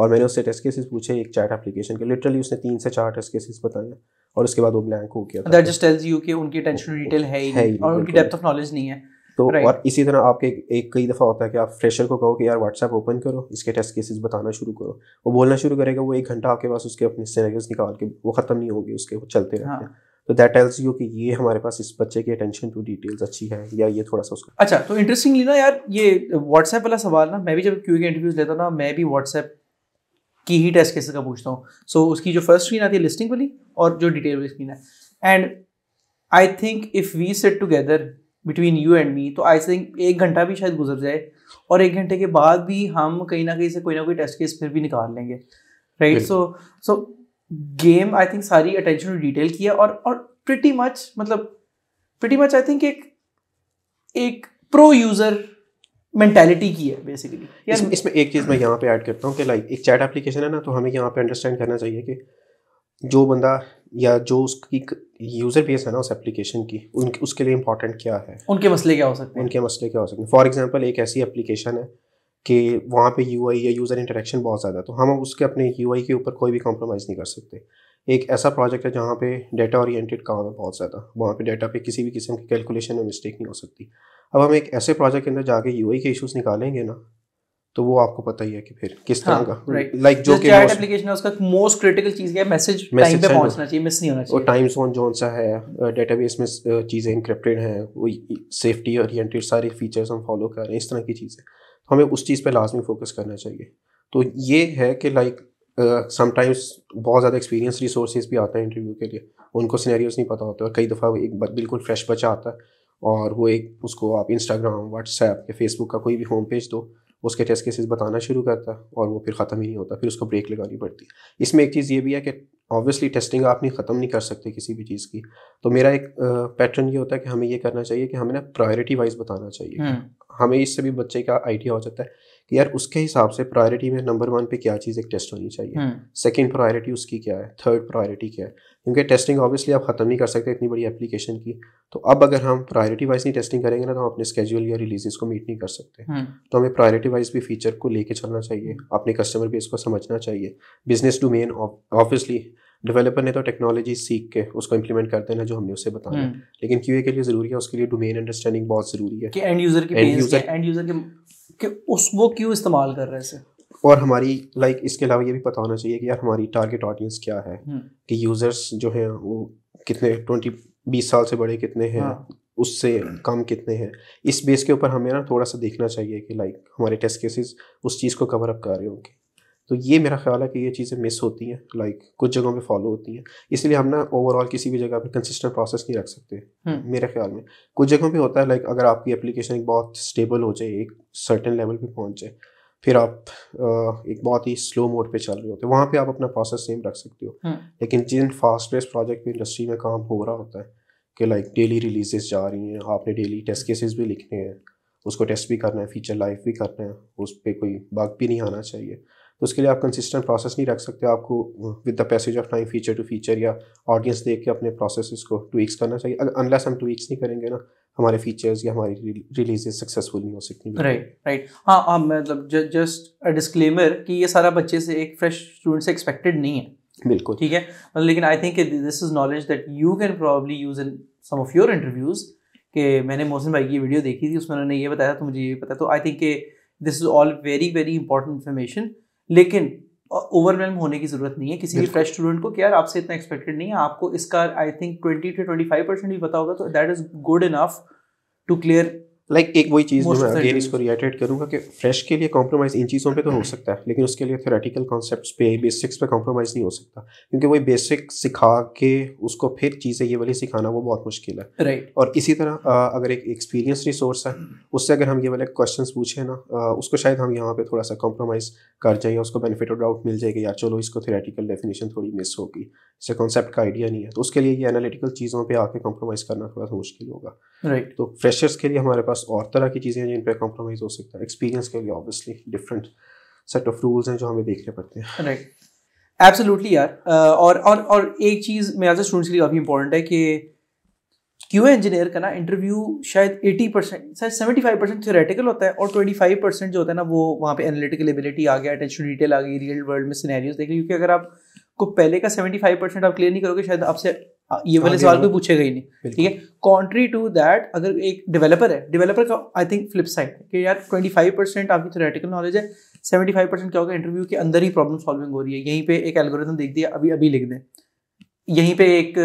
और मैंने उससे टेस्ट केसेस पूछे एक चैट एप्लीकेशन के लिटरली उसने तीन से चार टेस्ट केसेस बताए और उसके बाद वो ब्लैंक हो गया दैट जस्ट टेल्स यू कि उनकी टेंशन डिटेल है ही और उनकी डेप्थ ऑफ नॉलेज नहीं है तो right. और इसी तरह आपके एक कई दफ़ा होता है कि आप फ्रेशर को कहो कि यार व्हाट्सएप ओपन करो इसके टेस्ट केसेस बताना शुरू करो वो बोलना शुरू करेगा वो एक घंटा आपके पास उसके अपने सिनेरियोज निकाल के वो ख़त्म नहीं होगी उसके वो चलते रहते हैं हाँ। तो दैट टेल्स यू कि ये हमारे पास इस बच्चे की अटेंशन टू डिटेल्स अच्छी है या ये थोड़ा सा उसका अच्छा तो इंटरेस्टिंगली ना यार ये व्हाट्सएप वाला सवाल ना मैं भी जब क्यू के इंटरव्यूज लेता ना मैं भी व्हाट्सएप की ही टेस्ट केसेस का पूछता हूँ सो so, उसकी जो फर्स्ट स्क्रीन आती है लिस्टिंग वाली और जो डिटेल वाली स्क्रीन है and I think if we set together between you and me तो आई थिंक एक घंटा भी शायद गुजर जाए और एक घंटे के बाद भी हम कहीं ना कहीं से कोई ना कोई टेस्ट केस फिर भी निकाल लेंगे right so so game I think सारी अटेंशन डिटेल किया और और प्रिटी मच मतलब प्रिटी मच आई थिंक एक एक प्रो यूजर मेंटेलिटी की है बेसिकली इसमें इसमें एक चीज़ मैं यहाँ पे ऐड करता हूँ कि लाइक एक चैट एप्लीकेशन है ना तो हमें यहाँ पे अंडरस्टैंड करना चाहिए कि जो बंदा या जो उसकी यूज़र बेस है ना उस एप्लीकेशन की उन उसके लिए इंपॉर्टेंट क्या है उनके मसले क्या हो सकते हैं उनके मसले क्या हो सकते हैं फॉर एग्जांपल एक ऐसी एप्लीकेशन है कि वहाँ पे यू या यूज़र इंटरेक्शन बहुत ज़्यादा तो हम उसके अपने यू के ऊपर कोई भी कॉम्प्रोमाइज़ नहीं कर सकते एक ऐसा प्रोजेक्ट है जहाँ पे डेटा ओरिएंटेड काम है बहुत ज़्यादा वहाँ पे डेटा पे किसी भी किस्म की कैलकुलेशन में मिस्टेक नहीं हो सकती अब हम एक ऐसे प्रोजेक्ट के अंदर जाके यू के इश्यूज निकालेंगे ना तो वो आपको पता ही है कि फिर किस हाँ, तरह का लाइक जो कि एप्लीकेशन है उसका मोस्ट क्रिटिकल चीज है मैसेज टाइम पे पहुंचना चाहिए मिस नहीं होना चाहिए और टाइम जोन जोन सा है डेटाबेस में चीज़ें इंक्रिप्टेड हैं वो सेफ्टी ओरिएंटेड सारे फीचर्स हम फॉलो कर रहे हैं इस तरह की चीज़ें तो हमें उस चीज़ पे लाजमी फोकस करना चाहिए तो ये है कि लाइक समटाइम्स बहुत ज़्यादा एक्सपीरियंस रिसोर्सेज भी आते हैं इंटरव्यू के लिए उनको सिनेरियोज नहीं पता होता और कई दफ़ा एक बिल्कुल फ्रेश बच्चा आता है और वो एक उसको आप इंस्टाग्राम व्हाट्सएप या फेसबुक का कोई भी होम पेज दो उसके टेस्ट केसेस बताना शुरू करता और वो फिर ख़त्म ही नहीं होता फिर उसको ब्रेक लगानी पड़ती इसमें एक चीज़ ये भी है कि ऑब्वियसली टेस्टिंग आप नहीं ख़त्म नहीं कर सकते किसी भी चीज़ की तो मेरा एक पैटर्न ये होता है कि हमें ये करना चाहिए कि हमें ना प्रायोरिटी वाइज बताना चाहिए हम्म। हमें इससे भी बच्चे का आइडिया हो जाता है कि यार उसके हिसाब से प्रायोरिटी में नंबर वन पे क्या चीज़ एक टेस्ट होनी चाहिए सेकेंड हम्म। प्रायोरिटी उसकी क्या है थर्ड प्रायोरिटी क्या है क्योंकि टेस्टिंग ऑब्वियसली आप ख़त्म नहीं कर सकते इतनी बड़ी एप्लीकेशन की तो अब अगर हम प्रायोरिटी वाइज नहीं टेस्टिंग करेंगे ना तो हम अपने स्केड्यूल या रिलीजेस को मीट नहीं कर सकते हम्म। तो हमें प्रायोरिटी वाइज भी फीचर को लेके चलना चाहिए अपने कस्टमर बेस को समझना चाहिए बिजनेस मेन ऑब्वियसली डेवलपर ने तो टेक्नोलॉजी सीख के उसको इम्प्लीमेंट कर देना जो हमने उसे बताया हम्म। लेकिन क्यूए के लिए जरूरी है उसके लिए डोमेन अंडरस्टैंडिंग बहुत जरूरी है कि एंड यूजर एंड यूजर, के एंड यूजर के कि उस वो क्यों इस्तेमाल कर रहे हैं और हमारी लाइक like, इसके अलावा ये भी पता होना चाहिए कि यार हमारी टारगेट ऑडियंस क्या है हम्म। कि यूजर्स जो हैं वो कितने ट्वेंटी बीस साल से बड़े कितने हैं हाँ। उससे कम कितने हैं इस बेस के ऊपर हमें ना थोड़ा सा देखना चाहिए कि लाइक like, हमारे टेस्ट केसेस उस चीज़ को कवर अप कर रहे होंगे तो ये मेरा ख्याल है कि ये चीज़ें मिस होती हैं लाइक like, कुछ जगहों पे फॉलो होती हैं इसलिए हम ना ओवरऑल किसी भी जगह पे कंसिस्टेंट प्रोसेस नहीं रख सकते हम्म। मेरे ख्याल में कुछ जगहों पे होता है लाइक like, अगर आपकी एप्लीकेशन एक बहुत स्टेबल हो जाए एक सर्टन लेवल पे पहुंच जाए फिर आप एक बहुत ही स्लो मोड पे चल रहे होते हैं वहाँ पे आप अपना प्रोसेस सेम रख सकते हो हम्म। लेकिन जिन फास्ट पेस प्रोजेक्ट में इंडस्ट्री में काम हो रहा होता है कि लाइक डेली रिलीजेस जा रही हैं आपने डेली टेस्ट केसेस भी लिखने हैं उसको टेस्ट भी करना है फीचर लाइफ भी करना है उस पर कोई बग भी नहीं आना चाहिए तो उसके लिए आप कंसिस्टेंट प्रोसेस नहीं रख सकते आपको with the passage of time feature to feature या ऑडियंस देख के अपने प्रोसेस को ट्वीक्स करना चाहिए अनलेस हम ट्वीक्स नहीं करेंगे ना हमारे फीचर्स या हमारी रिलीजेज सक्सेसफुल नहीं हो सकती राइट राइट हाँ हाँ मतलब जस्ट डिस्क्लेमर कि ये सारा बच्चे से एक फ्रेश स्टूडेंट से एक्सपेक्टेड नहीं है बिल्कुल ठीक है मतलब लेकिन I think this is knowledge that you can probably use in some of your interviews के मैंने मोहसिन भाई की वीडियो देखी थी उसमें उन्होंने ये बताया तो मुझे ये पता तो I think this is all very very important information लेकिन ओवरवेलम होने की जरूरत नहीं है किसी भी फ्रेश स्टूडेंट को कि यार आपसे इतना एक्सपेक्टेड नहीं है आपको इसका I think twenty to twenty five percent भी पता होगा तो that is good enough to clear like एक वही चीज़ मैं अगेन इसको रिएटेड करूंगा कि फ्रेश के लिए कॉम्प्रोमाइज़ इन चीज़ों पे तो हो सकता है लेकिन उसके लिए थेरेटिकल कॉन्सेप्ट पे बेसिक्स पे कॉम्प्रोमाइज़ नहीं हो सकता क्योंकि वही बेसिक सिखा के उसको फिर चीज़ें ये वाली सिखाना वो बहुत मुश्किल है राइट right. और इसी तरह अगर एक एक्सपीरियंस रिसोर्स है उससे अगर हम ये वाले क्वेश्चन पूछे ना उसको शायद हम यहाँ पर थोड़ा सा कॉम्प्रोमाइज़ कर चाहिए उसको बेनिफिट ऑफ डाउट मिल जाएगा यार चलो इसको थेरेटिकल डेफिनेशन थोड़ी मिस होगी इससे कॉन्सेप्ट का आइडिया नहीं है तो उसके लिए ये एनालिटिकल चीज़ों पे आके कॉम्प्रोमाइज़ करना थोड़ा सा मुश्किल होगा राइट right. तो फ्रेशर्स के लिए हमारे पास और तरह की चीज़ें हैं जिन पर कॉम्प्रोमाइज़ हो सकता है एक्सपीरियंस के लिए obviously different set of rules हैं जो हमें देखने पड़ते हैं राइट right. एब्सोल्युटली यार और और और एक चीज़ मेरे स्टूडेंट्स के लिए काफ़ी इंपॉर्टेंट है कि क्यू इंजीनियर का ना इंटरव्यू शायद 80 परसेंट शायद 75 परसेंट थियोरेटिकल होता है और 25 परसेंट जो होता है ना वो वहाँ पे एनालिटिकल एबिलिटी आ गया अटेंशन डिटेल आ गई रियल वर्ल्ड में सिनेरियोज देख क्योंकि अगर आपको पहले का 75 परसेंट आप क्लियर नहीं करोगे शायद आपसे ये वाले सवाल कोई पूछेगा ही नहीं ठीक है कॉन्ट्री टू दैट अगर एक डेवलपर है डेवलपर का आई थिंक फ्लिप साइड कि यार 25 परसेंट आपकी थोरेटिकल नॉलेज है 75 परसेंट क्या होगा इंटरव्यू के अंदर ही प्रॉब्लम सॉल्विंग हो रही है यहीं पे एक एल्गोरिथम देख दिया अभी अभी लिख दें यहीं पे एक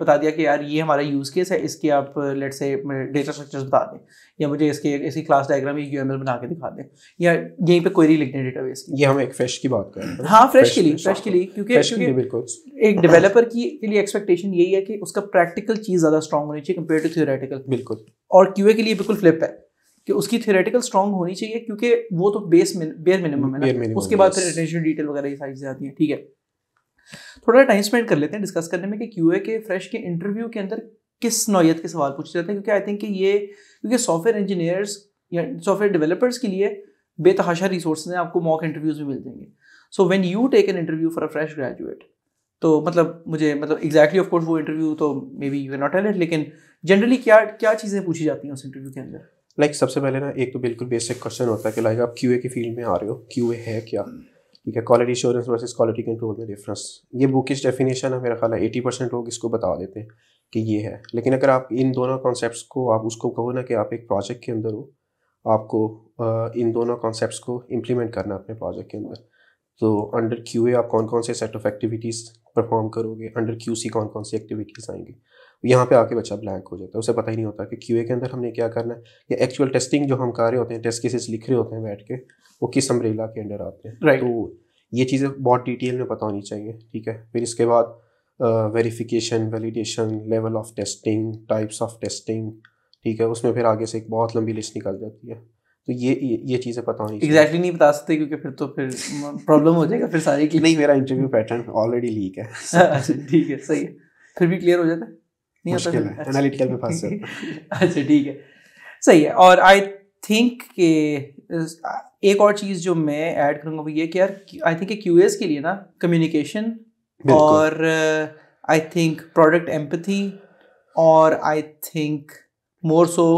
बता दिया कि यार ये हमारा यूज़ केस है इसके आप लेट से डेटा स्ट्रक्चर्स बता दें या मुझे इसके इसी क्लास डायग्राम या यू बना के दिखा दें या यहीं पे क्वेरी लिख दें डेटाबेस की ये हम एक फ्रेश की बात कर रहे हैं हाँ फ्रेश के लिए फ्रेश के लिए क्योंकि एक डेवलपर की के लिए एक्सपेक्टेशन यही है कि उसका प्रैक्टिकल चीज़ ज़्यादा स्ट्रॉन्ग होनी चाहिए कम्पेयर टू थियोरेटिकल बिल्कुल और क्यूए के लिए बिल्कुल फ्लिप है कि उसकी थियोरेटिकल स्ट्रॉन्ग होनी चाहिए क्योंकि वो तो बेस बेयर मिनिमम है उसके बाद फिर डिटेल वगैरह ये सारी चीज़ें आती हैं ठीक है थोड़ा टाइम स्पेंड कर लेते हैं डिस्कस करने में कि क्यू के फ्रेश के इंटरव्यू के अंदर किस नौीयत के सवाल पूछे जाते हैं क्योंकि आई थिंक ये क्योंकि सॉफ्टवेयर इंजीनियर्स या सॉफ्टवेयर डेवलपर्स के लिए बेतहाशा रिसोर्स हैं आपको मॉक इंटरव्यूज भी मिल जाएंगे so when you take an interview for a fresh graduate तो मतलब मुझे मतलब एग्जैक्टली ऑफ कोर्स वो इंटरव्यू तो maybe you not elite लेकिन जनरली क्या क्या चीज़ें पूछी जाती हैं उस इंटरव्यू के अंदर लाइक like, सबसे पहले ना एक तो बिल्कुल बेसिक क्वेश्चन होता है कि लाइक आप क्यू की फील्ड में आ रहे हो क्यू है क्या hmm. ठीक है quality assurance versus quality control में डिफरेंस ये बुकिश डेफिनेशन है मेरा ख्याल है एटी परसेंट लोग इसको बता देते हैं कि ये है लेकिन अगर आप इन दोनों कॉन्सेप्ट को आप उसको कहो ना कि आप एक प्रोजेक्ट के अंदर हो आपको इन दोनों कॉन्सेप्ट को इम्प्लीमेंट करना अपने प्रोजेक्ट के अंदर तो अंडर क्यू आप कौन कौन से सेट ऑफ एक्टिविटीज़ परफॉर्म करोगे अंडर क्यू सी कौन कौन सी एक्टिविटीज़ आएंगी यहाँ पे आके बच्चा ब्लैंक हो जाता है उसे पता ही नहीं होता कि क्यू के अंदर हमने क्या करना है या एक्चुअल टेस्टिंग जो हम कर रहे होते हैं टेस्ट केसेस लिख रहे होते हैं बैठ के वो किस अम्ब्रेला के अंडर आते हैं right. तो ये चीज़ें बहुत डिटेल में पता होनी चाहिए ठीक है फिर इसके बाद verification validation level of testing types of testing ठीक है उसमें फिर आगे से एक बहुत लंबी लिस्ट निकल जाती है तो ये ये, ये चीज़ें पता होनी एग्जैक्टली exactly नहीं बता सकते क्योंकि फिर तो फिर प्रॉब्लम हो जाएगा फिर सारी की नहीं मेरा इंटरव्यू पैटर्न ऑलरेडी लीक है (laughs) ठीक है सही है फिर भी क्लियर हो जाता है नहीं होता है एनालिटिकल फंस (laughs) अच्छा ठीक है सही है और आई थिंक के एक और चीज़ जो मैं ऐड करूंगा वो ये कि यार आई थिंक क्यू के लिए ना कम्युनिकेशन और आई थिंक प्रोडक्ट एम्पथी और I think more so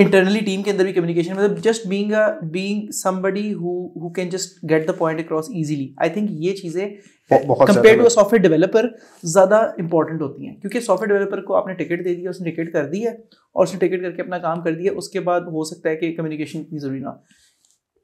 internally team के अंदर भी कम्युनिकेशन मतलब just being being somebody who can just get the point across easily I think ये चीज़ें कंपेयर टू सॉफ्टवेयर डेवलपर ज़्यादा इंपॉर्टेंट होती हैं क्योंकि सॉफ्टवेयर डेवलपर को आपने टिकट दे दिया उसने टिकट कर दी है और उसने टिकट करके अपना काम कर दिया उसके बाद हो सकता है कि कम्युनिकेशन इतनी ज़रूरी ना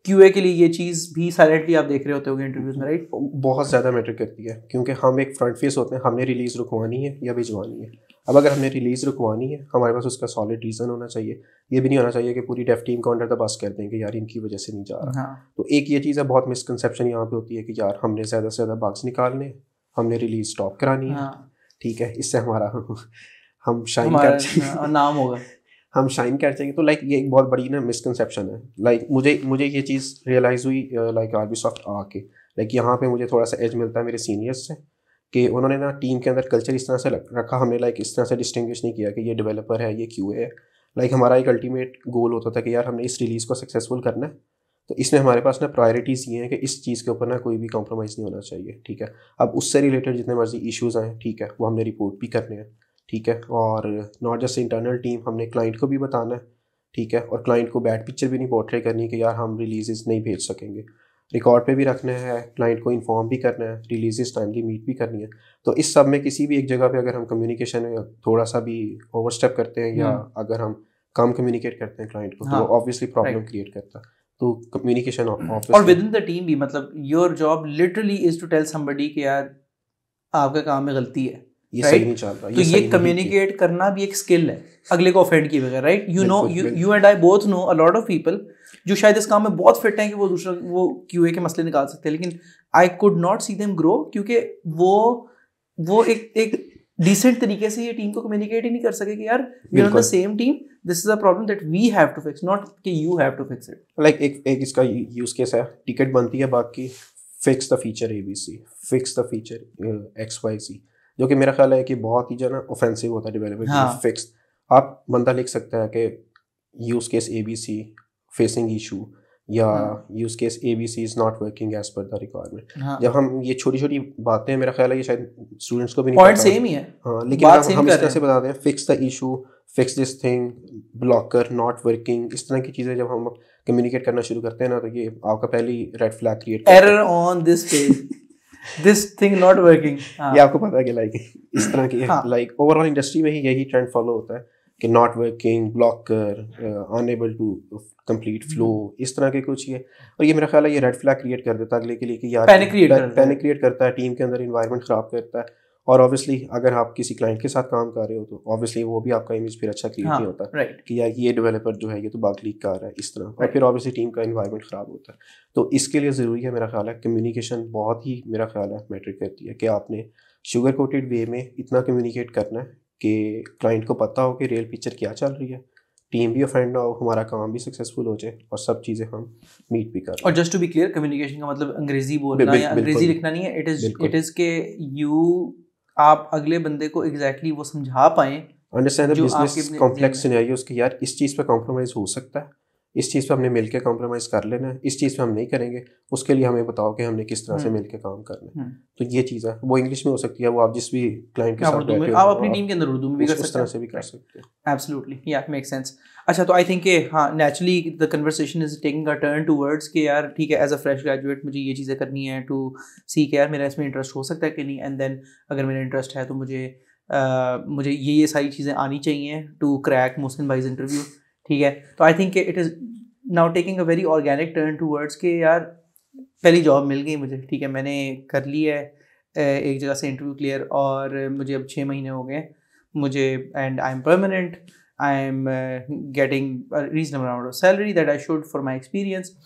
क्यूए के लिए ये चीज़ भी साइलेंटली आप देख रहे होते होंगे इंटरव्यूज में राइट बहुत ज़्यादा मैटर करती है क्योंकि हम एक फ्रंट फेस होते हैं हमने रिलीज रुकवानी है या भिजवानी है अब अगर हमें रिलीज़ रुकवानी है हमारे पास उसका सॉलिड रीज़न होना चाहिए ये भी नहीं होना चाहिए कि पूरी डेफ टीम को अंडर द बस कर दें कि यार इनकी वजह से नहीं जा रहा हाँ। तो एक ये चीज़ है बहुत मिसकनसेप्शन यहाँ पे होती है कि यार हमने ज़्यादा से ज़्यादा बाग्स निकालने हमने रिलीज स्टॉप करानी है हाँ। ठीक है इससे हमारा (laughs) हम शाइन कर हाँ, नाम होगा (laughs) हम शाइन कर जाएंगे तो लाइक ये एक बहुत बड़ी ना मिसकनसेप्शन है लाइक मुझे मुझे ये चीज़ रियलाइज़ हुई लाइक आर बी सॉफ्ट आके लाइक यहाँ पे मुझे थोड़ा सा एज मिलता है मेरे सीनियर्स से कि उन्होंने ना टीम के अंदर कल्चर इस तरह से रखा हमने लाइक इस तरह से डिस्टिंग्विश नहीं किया कि ये डेवलपर है ये क्यू है लाइक हमारा एक अल्टीमेट गोल होता था कि यार हमने इस रिलीज़ को सक्सेसफुल करना है तो इसमें हमारे पास ना प्रायोरिटीज़ ये हैं कि इस चीज़ के ऊपर ना कोई भी कॉम्प्रोमाइज़ नहीं होना चाहिए ठीक है अब उससे रिलेटेड जितने मर्जी इशूज़ आएँ ठीक है वो हमने रिपोर्ट भी करने हैं ठीक है और नॉट जस्ट इंटरनल टीम हमने क्लाइंट को भी बताना है ठीक है और क्लाइंट को बैड पिक्चर भी नहीं पोर्ट्रे करनी कि यार हम रिलीज़ नहीं भेज सकेंगे रिकॉर्ड पे भी रखना है क्लाइंट को इन्फॉर्म भी करना है रिलीजेस टाइमली मीट भी करनी है तो इस सब में किसी भी एक जगह पे अगर हम कम्युनिकेशन में थोड़ा सा भी ओवरस्टेप करते हैं या हम्म। अगर हम कम कम्युनिकेट करते हैं क्लाइंट को तो हाँ, तो ऑब्वियसली प्रॉब्लम क्रिएट करता है तो कम्युनिकेशन और विद इन द टीम भी मतलब your job literally is to tell somebody कि यार आपका काम में गलती है ये right? सही नहीं चल रहा तो ये कम्युनिकेट करना भी एक स्किल है अगले को ऑफेंड किए बगैर right you know you and I both know a lot of people जो शायद इस काम में बहुत फिट हैं कि वो दूसरा वो क्यू के मसले निकाल सकते हैं लेकिन I could not see them grow क्योंकि वो वो एक एक डिसेंट तरीके से ये टीम को कम्युनिकेट ही नहीं कर सके कि यार we are the same team this is a problem that we have to fix not कि you have to fix it like एक एक इसका यूज केस है टिकट बनती है बाकी fix the feature A B C fix the feature X Y C जो कि मेरा ख्याल है कि बहुत ही जो ऑफेंसिव होता है डेवलपमेंट फिक्स हाँ। आप बंदा लिख सकता है कि use case A B C facing issue या use case A B C is not working as per the requirement जब हम ये छोटी छोटी बातें मेरा ख्याल है ये शायद स्टूडेंट्स को भी नहीं पॉइंट सेम ही है हाँ लेकिन हम, हम इस तरह से बताते हैं fix the issue fix this thing blocker not working इस तरह की चीज़ें जब हम कम्युनिकेट करना शुरू करते हैं ना तो ये आपका पहली red flag create error on this page this thing not working ये हाँ। आपको पता है कि लाइक इस तरह की लाइक ओवरऑल इंडस्ट्री में ही यही ट्रेंड फॉलो होता है कि not working blocker unable to complete flow इस तरह के कुछ ये और ये मेरा ख्याल है ये रेड फ्लैग क्रिएट कर देता है अगले के लिए कि यार पैनिक क्रिएट पैनिक क्रिएट करता है टीम के अंदर इन्वायरमेंट ख़राब करता है और ऑब्वियसली अगर आप किसी क्लाइंट के साथ काम कर रहे हो तो ऑब्वियसली वो भी आपका इमेज फिर अच्छा क्रिएट हाँ, नहीं होता right. कि यार ये डेवलपर जो है ये तो बाग लीक का रहा है इस तरह right. और फिर ऑब्वियसली टीम का इन्वायरमेंट ख़राब होता है तो इसके लिए ज़रूरी है मेरा ख्याल है कम्युनिकेशन बहुत ही मेरा ख्याल है मैटर करती है कि आपने शुगर कोटेड वे में इतना कम्युनिकेट करना है कि क्लाइंट को पता हो कि रियल पिक्चर क्या चल रही है टीम भी ऑफेंड ना हो हमारा काम भी सक्सेसफुल हो जाए और सब चीज़ें हम मीट भी करें और just to be clear communication का मतलब अंग्रेजी बोलना या अंग्रेजी लिखना नहीं है इट इज़ इट इज़ के यू आप अगले बंदे को एग्जैक्टली exactly वो समझा पाएं अंडरस्टैंड बिजनेस कॉम्प्लेक्स सिनेरियोस कि यार इस चीज़ पे कॉम्प्रोमाइज़ हो सकता है इस चीज़ पर हमने मिलकर कॉम्प्रोमाइज कर लेना है इस चीज़ पर हम नहीं करेंगे उसके लिए हमें बताओ कि हमने किस तरह से हम्म। मिलकर काम करना है हम्म। तो ये चीज़ है वो इंग्लिश में हो सकती है वो आप जिस भी क्लाइंट के साथ आप अपनी टीम के अंदर उर्दू में भी कर तरह से भी कर सकते हैं एब्सोल्युटली या मेक सेंस अच्छा तो आई थिंक हाँ naturally the conversation is taking a turn towards के यार ठीक है एज अ फ्रेश ग्रेजुएट मुझे ये चीज़ें करनी है टू सी के यार मेरा इसमें इंटरेस्ट हो सकता है कि नहीं एंड देन अगर मेरा इंटरेस्ट है तो मुझे मुझे ये ये सारी चीज़ें आनी चाहिए to crack Mohsin wise interview ठीक है तो I think it is now taking a very organic turn towards कि यार पहली जॉब मिल गई मुझे ठीक है मैंने कर ली है एक जगह से इंटरव्यू क्लियर और मुझे अब छः महीने हो गए मुझे and I am permanent I am getting reasonable amount of salary that I should for my experience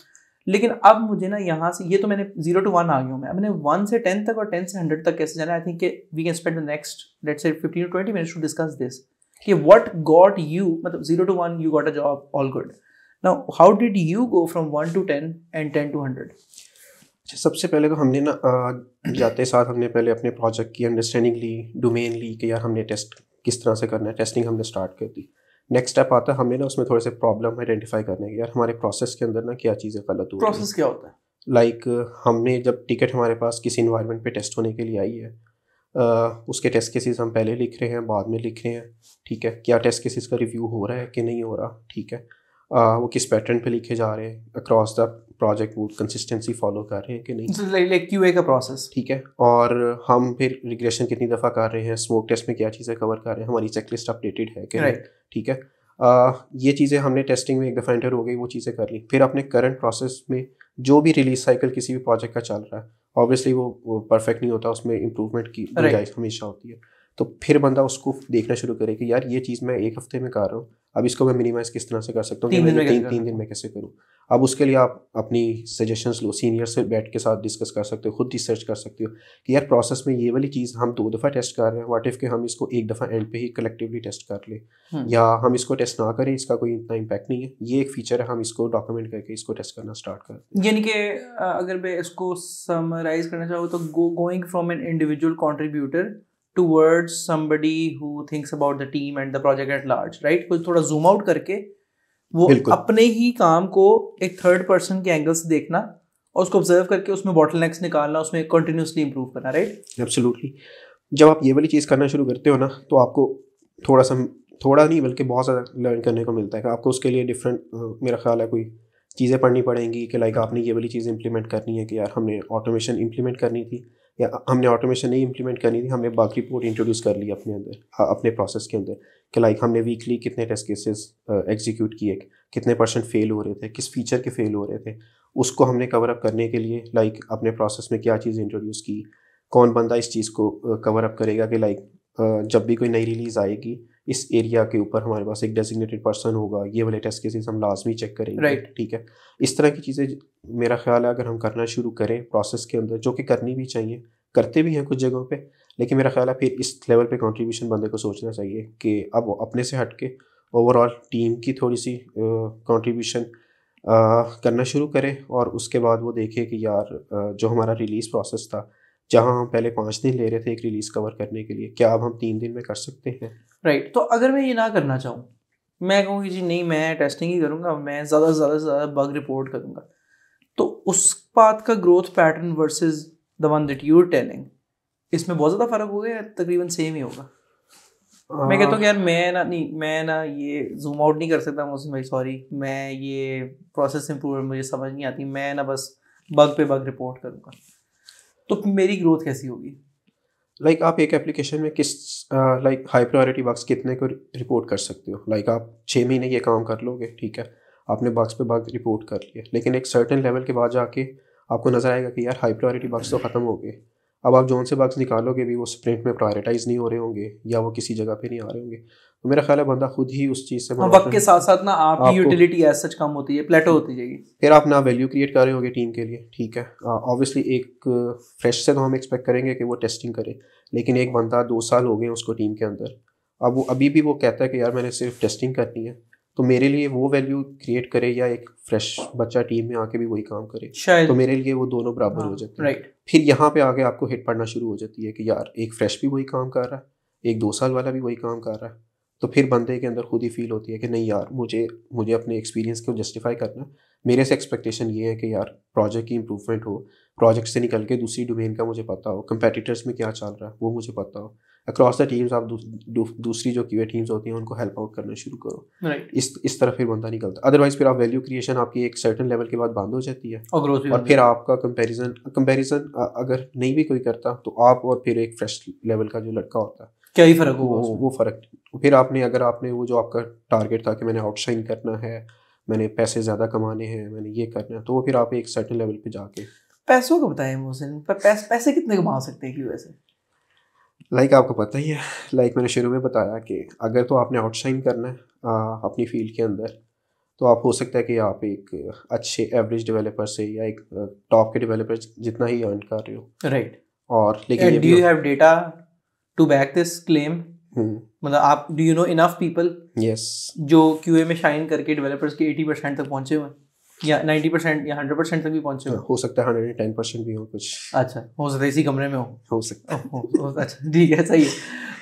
लेकिन अब मुझे ना यहाँ से ये तो मैंने जीरो टू वन आ गया हूँ मैं मैंने वन से टेन तक और टेन से हंड्रेड तक कैसे जाना I think we can spend the next date से fifteen to twenty minutes to discuss this कि वट गॉट यू मतलब zero to one you got a job all good now how did you go from one to ten and ten to hundred सबसे पहले तो हमने ना जाते साथ हमने पहले अपने प्रोजेक्ट की अंडरस्टैंडिंग ली डोमेन ली कि यार हमने टेस्ट किस तरह से करना है टेस्टिंग हमने स्टार्ट कर दी नेक्स्ट स्टेप आता है हमें ना उसमें थोड़े से प्रॉब्लम आइडेंटिफाई करने की यार हमारे प्रोसेस के अंदर ना क्या चीज़ें गलत हुई प्रोसेस क्या होता है लाइक like, हमने जब टिकट हमारे पास किसी इन्वायरमेंट पे टेस्ट होने के लिए आई है उसके टेस्ट केसेस हम पहले लिख रहे हैं बाद में लिख रहे हैं ठीक है क्या टेस्ट केसेस का रिव्यू हो रहा है कि नहीं हो रहा ठीक है आ, वो किस पैटर्न पे लिखे जा रहे हैं अक्रॉस द प्रोजेक्ट वो कंसिस्टेंसी फॉलो कर रहे हैं कि नहीं लाइक क्यूए का प्रोसेस ठीक है और हम फिर रिग्रेशन कितनी दफ़ा कर रहे हैं स्मोक टेस्ट में क्या चीज़ें कवर कर रहे हैं हमारी चेकलिस्ट अपडेटेड है कि नहीं ठीक है आ, ये चीज़ें हमने टेस्टिंग में एक दफ़ा एंटर हो गई वो चीज़ें कर ली फिर अपने करंट प्रोसेस में जो भी रिलीज साइकिल किसी भी प्रोजेक्ट का चल रहा है ऑब्वियसली वो परफेक्ट नहीं होता उसमें इम्प्रूवमेंट की गुंजाइश हमेशा होती है तो फिर बंदा उसको देखना शुरू करे कि यार ये चीज़ मैं एक हफ्ते में कर रहा हूँ अब इसको मैं मिनिमाइज किस तरह से कर सकता हूँ तीन, तीन दिन में कैसे करूँ अब उसके लिए आप अपनी सजेशंस लो सीनियर से बैठ के साथ डिस्कस कर सकते हो खुद रिसर्च कर सकते हो कि यार प्रोसेस में ये वाली चीज़ हम दो दफ़ा टेस्ट कर रहे हैं वाट इफ़ के हम इसको एक दफ़ा एंड पे ही कलेक्टिवली टेस्ट कर ले हम्म। या हम इसको टेस्ट ना करें इसका कोई इतना इम्पैक्ट नहीं है ये एक फीचर है हम इसको डॉक्यूमेंट करके इसको टेस्ट करना स्टार्ट कर यानी कि अगर मैं इसको समराइज करना चाहूँ तो going from an individual contributor towards somebody who thinks about the team and the project at large right कुछ थोड़ा जूम आउट करके वो अपने ही काम को एक थर्ड पर्सन के एंगल से देखना और उसको ऑब्जर्व करके उसमें बॉटल निकालना उसमें कंटिन्यूसली इंप्रूव करना राइट एब्सोल्युटली जब आप ये वाली चीज़ करना शुरू करते हो ना तो आपको थोड़ा सा थोड़ा नहीं बल्कि बहुत ज़्यादा लर्न करने को मिलता है आपको उसके लिए डिफरेंट मेरा ख्याल है कोई चीज़ें पढ़नी पड़ेंगी कि लाइक आपने ये वाली चीज़ इंप्लीमेंट करनी है कि यार हमने ऑटोमेशन इंप्लीमेंट करनी थी या हमने ऑटोमेशन नहीं इंप्लीमेंट करनी थी हमने बाकी रिपोर्ट इंट्रोड्यूस कर ली अपने अंदर अपने प्रोसेस के अंदर कि लाइक हमने वीकली कितने टेस्ट केसेस एग्जीक्यूट किए कितने परसेंट फेल हो रहे थे किस फीचर के फेल हो रहे थे उसको हमने कवर अप करने के लिए लाइक like, अपने प्रोसेस में क्या चीज़ इंट्रोड्यूस की कौन बंदा इस चीज़ को कवर uh, अप करेगा कि लाइक like, uh, जब भी कोई नई रिलीज़ आएगी इस एरिया के ऊपर हमारे पास एक डेजिग्नेटेड पर्सन होगा ये वाले टेस्ट केसेस हम लाजमी चेक करेंगे राइट right. ठीक है इस तरह की चीज़ें मेरा ख्याल है अगर हम करना शुरू करें प्रोसेस के अंदर जो कि करनी भी चाहिए करते भी हैं कुछ जगहों पर लेकिन मेरा ख्याल है फिर इस लेवल पे कंट्रीब्यूशन बंदे को सोचना चाहिए कि अब अपने से हट के ओवरऑल टीम की थोड़ी सी कंट्रीब्यूशन करना शुरू करें और उसके बाद वो देखे कि यार आ, जो हमारा रिलीज़ प्रोसेस था जहाँ हम पहले पाँच दिन ले रहे थे एक रिलीज़ कवर करने के लिए क्या अब हम तीन दिन में कर सकते हैं राइट right. तो अगर मैं ये ना करना चाहूँ मैं कहूँ कि जी नहीं मैं टेस्टिंग ही करूँगा मैं ज़्यादा से ज़्यादा से ज़्यादा बग रिपोर्ट करूँगा तो उस बात का growth pattern versus the one that you telling इसमें बहुत ज़्यादा फ़र्क हो गया तकरीबन सेम ही होगा आ, मैं कहता हूँ यार मैं ना नहीं मैं ना ये जूम आउट नहीं कर सकता मोहसिन भाई सॉरी मैं ये प्रोसेस इम्प्रूवमेंट मुझे समझ नहीं आती मैं ना बस बग पे बग रिपोर्ट करूँगा तो मेरी ग्रोथ कैसी होगी लाइक like, आप एक एप्लीकेशन में किस लाइक हाई प्रायोरिटी बग्स कितने को रिपोर्ट कर सकते हो लाइक like, आप छः महीने ये काम कर लोगे ठीक है आपने बग्स पे बग रिपोर्ट कर लिए लेकिन एक सर्टेन लेवल के बाद जाके आपको नज़र आएगा कि यार हाई प्रायोरिटी बग्स तो ख़त्म हो गए अब आप जोन से बाक्स निकालोगे भी वो स्प्रिंट में प्रायोरिटाइज नहीं हो रहे होंगे या वो किसी जगह पे नहीं आ रहे होंगे तो मेरा ख्याल है बंदा खुद ही उस चीज़ से हाँ, वक्त के साथ साथ ना आपकी यूटिलिटी एज सच कम होती है प्लेटो होती जाएगी फिर आप ना वैल्यू क्रिएट कर रहे होंगे टीम के लिए ठीक है ऑब्वियसली एक फ्रेश uh, से तो हम एक्सपेक्ट करेंगे कि वो टेस्टिंग करे लेकिन एक बंदा दो साल हो गए उसको टीम के अंदर अब वो अभी भी वो कहता है कि यार मैंने सिर्फ टेस्टिंग करनी है तो मेरे लिए वो वैल्यू क्रिएट करे या एक फ्रेश बच्चा टीम में आके भी वही काम करे तो मेरे लिए वो दोनों बराबर हाँ, हो जाते हैं फिर यहाँ पे आके आपको हिट पड़ना शुरू हो जाती है कि यार एक फ्रेश भी वही काम कर रहा है एक दो साल वाला भी वही काम कर रहा है तो फिर बंदे के अंदर खुद ही फील होती है कि नहीं यार मुझे मुझे अपने एक्सपीरियंस को जस्टिफाई करना मेरे से एक्सपेक्टेशन ये है कि यार प्रोजेक्ट की इम्प्रूवमेंट हो प्रोजेक्ट से निकल के दूसरी डोमेन का मुझे पता हो कंपेटिटर्स में क्या चल रहा है वो मुझे पता हो अक्रॉस द टीम्स आप दूसरी जो क्यूए टीम्स होती हैं उनको हेल्प आउट करना शुरू करो राइट इस इस तरह फिर बंदा निकलता अदरवाइज फिर आप वैल्यू क्रिएशन आपकी एक सर्टन लेवल के बाद बंद हो जाती है और, और फिर, आपका कंपैरिजन कंपैरिजन अगर नहीं भी कोई करता तो आप और फिर एक फ्रेश लेवल का जो लड़का होता है क्या ही फर्क होगा वो, फर्क फिर आपने अगर आपने वो जो आपका टारगेट था कि मैंने आउटशाइन करना है मैंने पैसे ज़्यादा कमाने हैं मैंने ये करना है तो वो फिर आप एक सर्टन लेवल पे जाके पैसों का बताएं मोहसिन पर पैस, पैसे कितने कमा सकते हैं क्यूए से लाइक like आपको पता ही है लाइक like मैंने शुरू में बताया कि अगर तो आपने आउटशाइन करना है आ, अपनी फील्ड के अंदर तो आप हो सकता है कि आप एक अच्छे एवरेज डेवलपर से या एक टॉप के डेवलपर जितना ही अर्न कर रहे हो राइट right. और लेकिन do you have data to back this claim मतलब आप do you know enough people yes जो क्यूए में शाइन करके डेवलपर्स के 80 परसेंट तक पहुंचे हुए हैं या नाइन्टी परसेंट या हंड्रेड परसेंट तक भी हो सकता है हंड्रेड टेन परसेंट भी हो कुछ अच्छा हो सकता है इसी कमरे में हो सकता अच्छा, ठीक है सही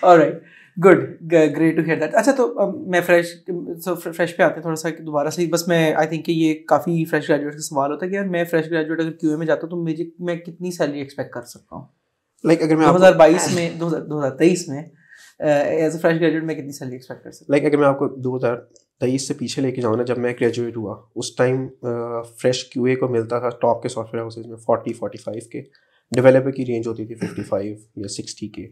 और right good great to hear अच्छा तो मैं फ्रेश फ्रेश आते हैं थोड़ा सा दोबारा से बस मैं आई थिंक ये काफ़ी फ्रेश ग्रेजुएट का सवाल होता है कि मैं फ्रेश ग्रेजुएट अगर क्यूए में जाता हूँ तो मुझे मैं कितनी सैलरी एक्सपेक्ट कर सकता हूँ लाइक अगर मैं बाईस में दो हजार तेईस में एज अ फ्रेश ग्रेजुएट मैं कितनी सैलरी एक्सपेक्ट कर सकता हूँ लाइक अगर मैं आपको दो हज़ार तेईस से पीछे लेके जाऊँ ना जब मैं ग्रेजुएट हुआ उस टाइम फ्रेश क्यू को मिलता था टॉप के सॉफ्टवेयर हाउसेज में फोर्टी फोर्टी फाइव के डेवलपर की रेंज होती थी फिफ्टी फाइव या सिक्सटी के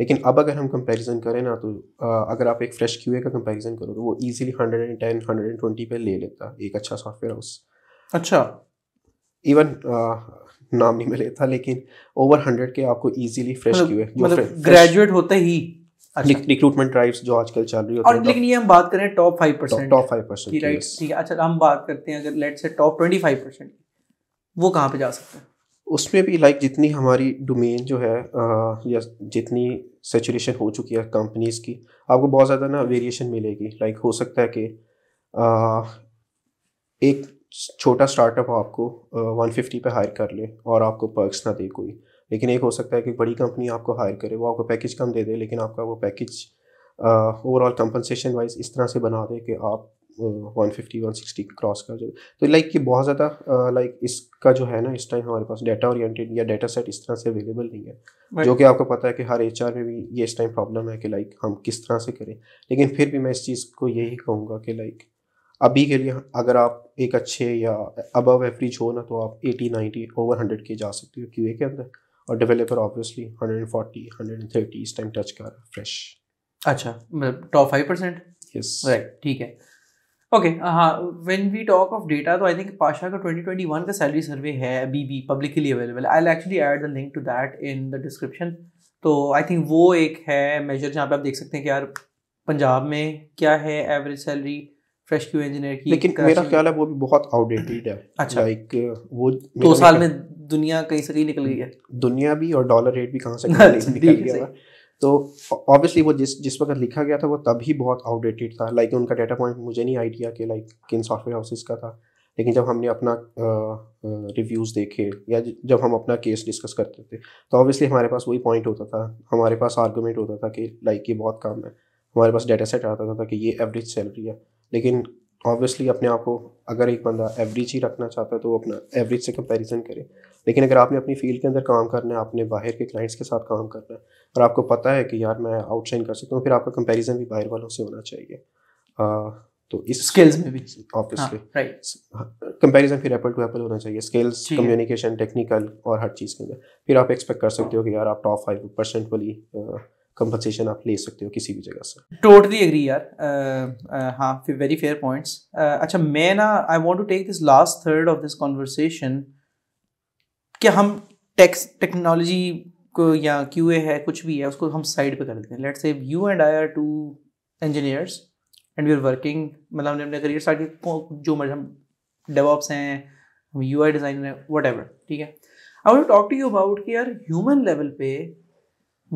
लेकिन अब अगर हम कंपैरिजन करें ना तो आ, अगर आप एक फ्रेश क्यू का कंपैरिजन करो तो वो easily hundred and ten hundred and twenty पे ले लेता एक अच्छा सॉफ्टवेयर हाउस अच्छा इवन नाम नहीं मिले लेता लेकिन ओवर हंड्रेड के आपको इजीली फ्रेश क्यू मतलब ग्रेजुएट मतलब होते ही अच्छा। रिक्रूटमेंट ड्राइव्स जो आजकल चल रही होती है लेकिन ये हम बात करें top five percent top five percent की राइट ठीक है अच्छा हम बात करते हैं अगर लेट से टॉप ट्वेंटी फाइव परसेंट वो कहाँ पे जा सकते हैं उसमें भी लाइक जितनी हमारी डोमेन जो है या जितनी सेचुरेशन हो चुकी है कंपनीज की आपको बहुत ज़्यादा ना वेरिएशन मिलेगी लाइक हो सकता है कि एक छोटा स्टार्टअप आपको वन फिफ्टी पे हायर कर ले और आपको पर्क्स ना दे कोई लेकिन एक हो सकता है कि बड़ी कंपनी आपको हायर करे वो आपको पैकेज कम दे दे लेकिन आपका वो पैकेज ओवरऑल कंपनसेशन वाइज इस तरह से बना दे कि आप one fifty one sixty cross कर जाए तो लाइक like, बहुत ज़्यादा लाइक uh, इसका जो है ना इस टाइम हमारे पास डाटा ओरिएंटेड या डाटा सेट इस तरह से अवेलेबल नहीं है जो कि आपको पता है कि हर एच में भी ये इस टाइम प्रॉब्लम है कि लाइक like, हम किस तरह से करें लेकिन फिर भी मैं इस चीज़ को यही कहूँगा कि लाइक like, अभी के लिए अगर आप एक अच्छे या अबव एवरेज हो ना तो आप एटी नाइन्टी ओवर हंड्रेड के जा सकते हो क्यू के अंदर और डेवलपर ऑब्वियसली 140 130 इस टाइम टच कर फ्रेश अच्छा मतलब top five percent yes right ठीक है ओके हाँ when we talk of data तो आई थिंक पाशा का 2021 का सैलरी सर्वे है अभी भी publicly available I actually add the link to that in the description तो आई थिंक वो एक है मेजर जहाँ पे आप देख सकते हैं कि यार पंजाब में क्या है average salary fresh Q engineer की लेकिन मेरा ख्याल है वो भी बहुत आउटडेटेड है अच्छा लाइक वो दो साल में दुनिया कहीं से कहीं निकल गई है दुनिया भी और डॉलर रेट भी कहाँ से (laughs) निकल गया तो ऑब्वियसली वो जिस जिस वक्त लिखा गया था वो तभी बहुत आउटडेटेड था लाइक उनका डाटा पॉइंट मुझे नहीं आइडिया कि लाइक किन सॉफ्टवेयर हाउसेज का था लेकिन जब हमने अपना रिव्यूज़ देखे या जब हम अपना केस डिस्कस करते थे तो ऑब्वियसली हमारे पास वही पॉइंट होता था हमारे पास आर्गूमेंट होता था कि लाइक ये बहुत कम है हमारे पास डेटा सेट आता था, था कि ये एवरेज सैलरी है लेकिन ऑब्वियसली अपने आप को अगर एक बंदा एवरेज ही रखना चाहता है तो वो अपना एवरेज से कंपैरिजन करे लेकिन अगर आपने अपनी फील्ड के अंदर काम करना है आपने बाहर के क्लाइंट्स के साथ काम करना है और आपको पता है कि यार मैं आउटशाइन कर सकता हूँ फिर आपका कंपैरिजन भी बाहर वालों से होना चाहिए आ, तो इस स्किल्स में भी ऑब्वियसली कंपैरिजन हाँ, हाँ, फिर एप्पल टू एप्पल होना चाहिए स्किल्स कम्युनिकेशन टेक्निकल और हर चीज़ के अंदर फिर आप एक्सपेक्ट कर सकते हो कि यार आप टॉप फाइव परसेंट वाली कंपनसेशन आप ले सकते हो किसी भी जगह से टोटली एग्री यार हाँ वेरी फेयर पॉइंट्स अच्छा मैं ना I want to take this last third of this conversation कि हम टेक्स टेक्नोलॉजी को या क्यू है कुछ भी है उसको हम साइड पे कर देते हैं let's say you and I are two engineers and we are working मतलब हमने अपने करियर स्टार्ट किया जो मर्ज हम डेवॉप्स हैं हम यू आई डिज़ाइनर हैं वट ठीक है I want talk to you about कि यार ह्यूमन लेवल पे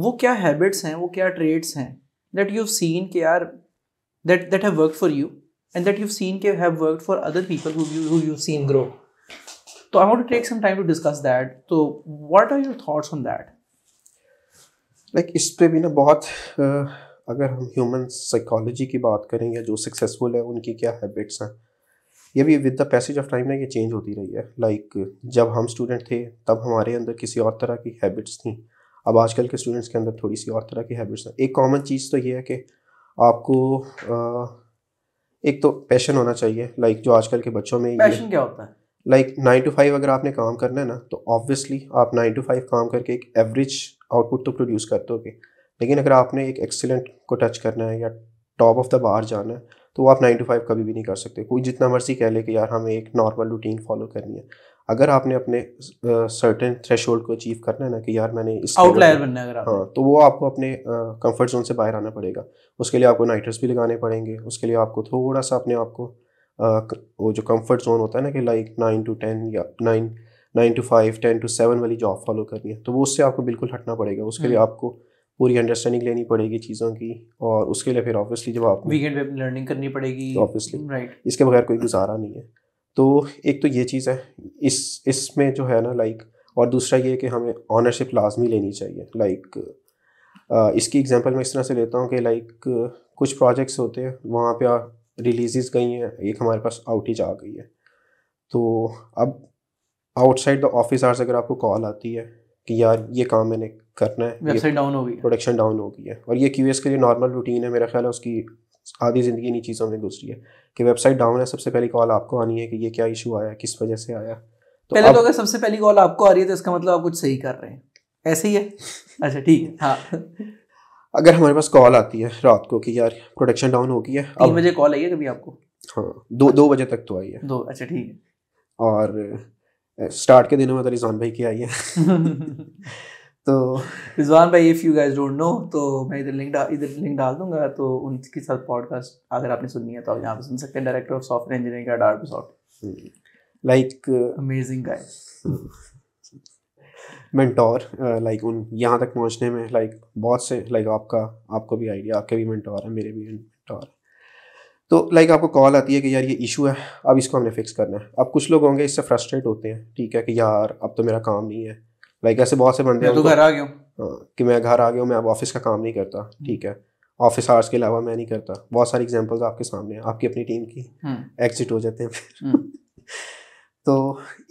वो क्या हैबिट्स हैं वो क्या ट्रेड्स हैं दैट यू सीन के are that that have work for you and that you seen के have work for other people who you seen grow तो I want to take some time to discuss that तो what are your thoughts on that like इस पे भी ना बहुत अगर हम ह्यूमन साइकोलॉजी की बात करें या जो सक्सेसफुल है उनकी क्या हैबिट्स हैं ये भी with the passage of time ना ये चेंज होती रही है लाइक like, जब हम स्टूडेंट थे तब हमारे अंदर किसी और तरह की हैबिट्स थी अब आजकल के स्टूडेंट्स के अंदर थोड़ी सी और तरह की हैबिट्स हैं एक कॉमन चीज़ तो ये है कि आपको एक तो पैशन होना चाहिए लाइक जो आजकल के बच्चों में पैशन क्या होता है लाइक नाइन टू फाइव अगर आपने काम करना है ना तो ऑब्वियसली आप नाइन टू फाइव काम करके एक एवरेज आउटपुट तो प्रोड्यूस कर दोगे लेकिन अगर आपने एक एक्सीलेंट को टच करना है या टॉप ऑफ द बार जाना है तो आप नाइन टू फाइव कभी भी नहीं कर सकते कोई जितना मर्जी कह ले कि यार हमें एक नॉर्मल रूटीन फॉलो करनी है अगर आपने अपने सर्टेन थ्रेश को अचीव करना है ना कि यार मैंने इस आउटलायर बनना है अगर आप हाँ तो वो आपको अपने कंफर्ट जोन से बाहर आना पड़ेगा उसके लिए आपको नाइटर्स भी लगाने पड़ेंगे उसके लिए आपको थोड़ा सा अपने आपको वो जो कंफर्ट जोन होता है ना कि लाइक नाइन टू टेन या nine nine to five ten to seven वाली जॉब फॉलो करनी है तो वो उससे आपको बिल्कुल हटना पड़ेगा उसके लिए हम्म। आपको पूरी अंडरस्टैंडिंग लेनी पड़ेगी चीज़ों की और उसके लिए फिर ऑब्वियसली जब आप वीकेंड पे लर्निंग करनी पड़ेगी ऑब्वियसली राइट इसके बगैर कोई गुजारा नहीं है तो एक तो ये चीज़ है इस इसमें जो है ना लाइक और दूसरा ये कि हमें ऑनरशिप लाजमी लेनी चाहिए लाइक इसकी एग्जांपल मैं इस तरह से लेता हूँ कि लाइक कुछ प्रोजेक्ट्स होते हैं वहाँ पे रिलीजेस गई हैं एक हमारे पास आउटेज आ गई है तो अब आउटसाइड द ऑफिस आर्स अगर आपको कॉल आती है कि यार ये काम मैंने करना है वेबसाइट डाउन हो गई प्रोडक्शन डाउन हो गई है और ये क्यूएस के लिए नॉर्मल रूटीन है मेरा ख्याल है उसकी आधी ज़िंदगी इन्हीं चीज़ों में गुजरी है कि वेबसाइट डाउन है सबसे पहली कॉल आपको आनी है कि ये क्या इशू आया किस वजह से आया तो पहले तो अगर सबसे पहली कॉल आपको आ रही है तो इसका मतलब आप कुछ सही कर रहे हैं ऐसे ही है अच्छा ठीक है हाँ अगर हमारे पास कॉल आती है रात को कि यार प्रोडक्शन डाउन हो गई है तीन बजे कॉल आई है कभी आपको हाँ दो दो बजे तक तो आई है दो अच्छा ठीक है और स्टार्ट के दिनों में तो रिजान भाई की आई है (laughs) तो रिजवान भाई if you guys don't know तो मैं इधर लिंक डाल इधर लिंक डाल दूंगा तो उनके साथ पॉडकास्ट अगर आपने सुननी है तो आप यहाँ पे सुन सकते हैं डायरेक्टर ऑफ सॉफ्टवेयर इंजीनियरिंग का dark soft like amazing guys mentor like उन यहाँ तक पहुँचने में लाइक बहुत से लाइक आपका आपको भी आइडिया आपके भी मेंटोर है मेरे भी मेंटोर है तो लाइक आपको कॉल आती है कि यार ये इशू है अब इसको हमने फिक्स करना है अब कुछ लोग होंगे इससे फ्रस्ट्रेट होते हैं ठीक है कि यार अब तो मेरा काम नहीं है लाइक ऐसे बहुत से बंदे तो घर आ गया हाँ, कि मैं घर आ गया मैं अब ऑफिस का काम नहीं करता ठीक है ऑफिस आवर्स के अलावा मैं नहीं करता बहुत सारी एग्जांपल्स आपके सामने हैं आपकी अपनी टीम की एग्जिट हम्म। हो जाते हैं फिर हम्म। (laughs) तो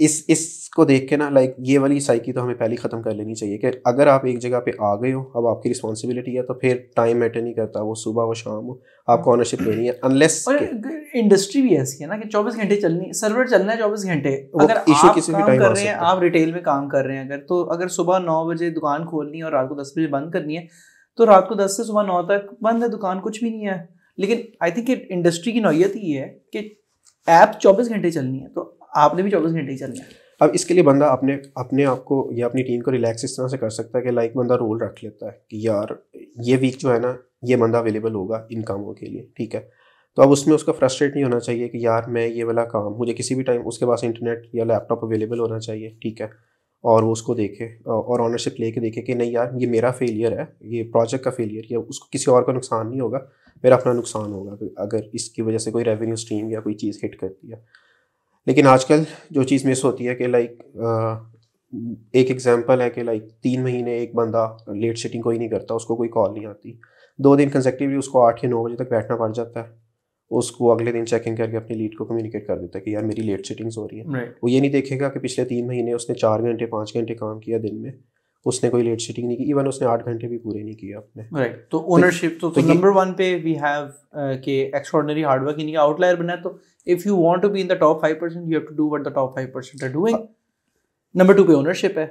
इस इसको देख के ना लाइक ये वाली साइकी तो हमें पहले ही ख़त्म कर लेनी चाहिए कि अगर आप एक जगह पे आ गए हो अब आपकी रिस्पॉन्सिबिलिटी है तो फिर टाइम मैटर नहीं करता वो सुबह वो शाम हो आपको ऑनरशिप हाँ। लेनी है अनलेस इंडस्ट्री भी ऐसी है ना कि चौबीस घंटे चलनी सर्वर चलना है चौबीस घंटे अगर इशू किसी काम कर रहे हैं आप रिटेल में काम कर रहे हैं अगर तो अगर सुबह नौ बजे दुकान खोलनी है और रात को दस बजे बंद करनी है तो रात को दस से सुबह नौ तक बंद है दुकान कुछ भी नहीं है लेकिन आई थिंक इंडस्ट्री की नोयत ही है कि ऐप चौबीस घंटे चलनी है तो आपने भी चौबीस घंटे ही चलना है अब इसके लिए बंदा अपने अपने आप को या अपनी टीम को रिलैक्स इस तरह से कर सकता है कि लाइक बंदा रोल रख लेता है कि यार ये वीक जो है ना ये बंदा अवेलेबल होगा इन कामों के लिए ठीक है तो अब उसमें उसका फ्रस्ट्रेट नहीं होना चाहिए कि यार मैं ये वाला काम मुझे किसी भी टाइम उसके पास इंटरनेट या लैपटॉप अवेलेबल होना चाहिए ठीक है और वो उसको देखे और ऑनरशिप लेके देखे कि नहीं यार ये मेरा फेलियर है ये प्रोजेक्ट का फेलियर या उसको किसी और का नुकसान नहीं होगा मेरा अपना नुकसान होगा अगर इसकी वजह से कोई रेवेन्यू स्ट्रीम या कोई चीज़ हिट करती है लेकिन आजकल जो चीज़ मिस होती है कि लाइक एक एग्जांपल है कि लाइक तीन महीने एक बंदा लेट सिटिंग कोई नहीं करता उसको कोई कॉल नहीं आती दो दिन कंजेक्टिवली उसको आठ या नौ बजे तक बैठना पड़ जाता है उसको अगले दिन चेकिंग करके अपनी लीड को कम्युनिकेट कर देता है कि यार मेरी लेट सिटिंग्स हो रही है right. वो ये नहीं देखेगा कि पिछले तीन महीने उसने चार घंटे पाँच घंटे काम किया दिन में उसने कोई लेट सीटिंग नहीं की इवन उसने आठ घंटे भी पूरे नहीं किए अपने राइट तो ओनरशिप तो नंबर वन तो, तो तो पे वी हैव uh, के एक्स्ट्रॉर्डनरी हार्डवर्क इनका आउटलायर बना तो if you want to be in the top five percent you have to do what the top five percent are doing number two पे ownership है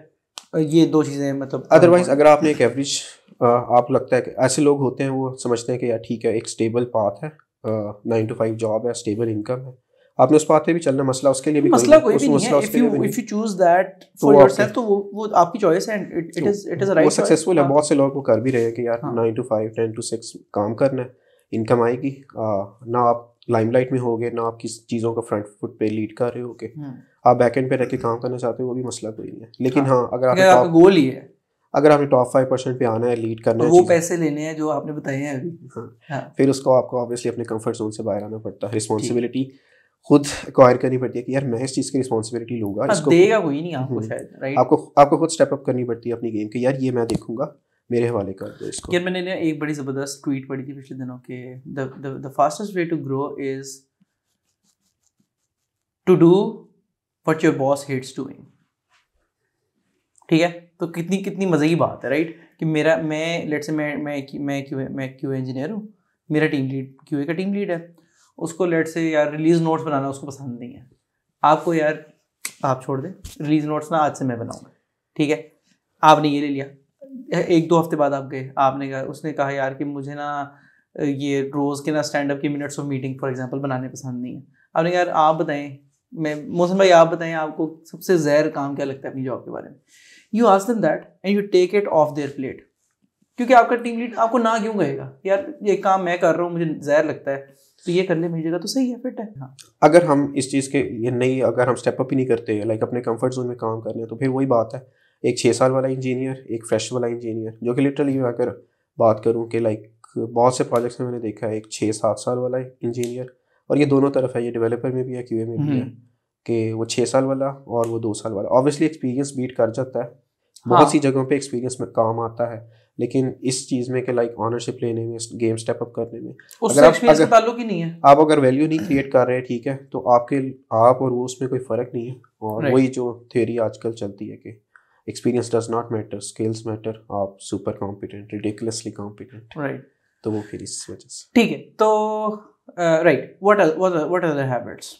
uh, ये दो चीज़ें मतलब अदरवाइज अगर आपने एक एवरेज uh, आप लगता है कि ऐसे लोग होते हैं वो समझते हैं कि यार ठीक है एक स्टेबल पाथ है नाइन टू फाइव जॉब है स्टेबल इनकम है आपने उस पाते भी चलना मसला उसके लिए भी मसला कोई भी नहीं है if you if you choose that for yourself तो वो वो आपकी चॉइस है and it it is it is a right successful है हाँ। बहुत से लोग को तो कर भी रहे हैं कि यार 9 टू 5 10 टू 6 काम करना है इनकम आएगी ना आप लाइमलाइट में हो गए ना आप किस चीज़ों का फ्रंट फुट पे लीड कर रहे हो के हाँ। आप बैक एंड पे रह के काम करना चाहते हो वो भी मसला कोई नहीं है लेकिन हाँ, हाँ अगर आपका गोल ही है अगर आपने टॉप फाइव परसेंट पे आना है लीड करना तो है वो पैसे लेने हैं जो आपने बताए हैं अभी हाँ, हाँ। फिर उसको आपको ऑब्वियसली अपने कंफर्ट जोन से बाहर आना पड़ता है रिस्पॉन्सिबिलिटी खुद एक्वायर करनी पड़ती है कि यार मैं इस चीज़ की रिस्पॉन्सिबिलिटी लूंगा इसको देगा कोई नहीं आपको हम्म। शायद राइट आपको आपको खुद स्टेप अप करनी पड़ती है अपनी गेम की यार ये मैं देखूंगा मेरे हवाले कर दो इसको यार मैंने एक बड़ी ज़बरदस्त ट्वीट पढ़ी थी पिछले दिनों के the fastest way to grow is to do what your boss hates doing ठीक है तो कितनी कितनी मज़े की बात है राइट कि मेरा मैं लेट से मैं मैं मैं क्यू मैं क्यू इंजीनियर हूँ मेरा टीम लीड क्यू का टीम लीड है उसको लेट से यार रिलीज नोट्स बनाना उसको पसंद नहीं है आपको यार आप छोड़ दें रिलीज नोट्स ना आज से मैं बनाऊँगा ठीक है आपने ये ले लिया एक दो हफ्ते बाद आप गए आपने कहा उसने कहा यार कि मुझे ना ये रोज़ के ना स्टैंड अप के minutes of meeting for example बनाने पसंद नहीं है आपने यार आप बताएं मैं मोहसिन भाई आप बताएं आपको सबसे जहर काम क्या लगता है अपनी जॉब के बारे में you ask them that and you take it off their plate क्योंकि आपका टीम लीड आपको ना क्यों कहेगा यार ये काम मैं कर रहा हूँ मुझे जहर लगता है तो ये कर ले मेरी जगह तो सही है फिट है हाँ। अगर हम इस चीज़ के ये नहीं अगर हम स्टेप अप ही नहीं करते लाइक अपने कंफर्ट जोन में काम कर रहे हैं तो फिर वही बात है एक छः साल वाला इंजीनियर एक फ्रेश वाला इंजीनियर जो कि लिटरली मैं अगर बात करूँ कि लाइक बहुत से प्रोजेक्ट्स में मैंने देखा है एक छः सात साल वाला इंजीनियर और ये दोनों तरफ है ये डेवलपर में भी है क्यूए में भी है हम्म। कि वो छः साल वाला और वो दो साल वाला ऑब्वियसली एक्सपीरियंस बीट कर जाता है हाँ। बहुत सी जगहों पे एक्सपीरियंस में काम आता है लेकिन इस चीज में कि लाइक ऑनरशिप लेने में गेम स्टेप अप करने में अगर आप अगर ताल्लुक ही नहीं है आप अगर वैल्यू नहीं क्रिएट कर रहे हैं ठीक है तो आपके आप और वो उसमें कोई फर्क नहीं है और वही जो थ्योरी आजकल चलती है कि experience does not matter skills matter आप super competent ridiculously competent right तो वो फिर इस वजह से ठीक है तो right what what are the habits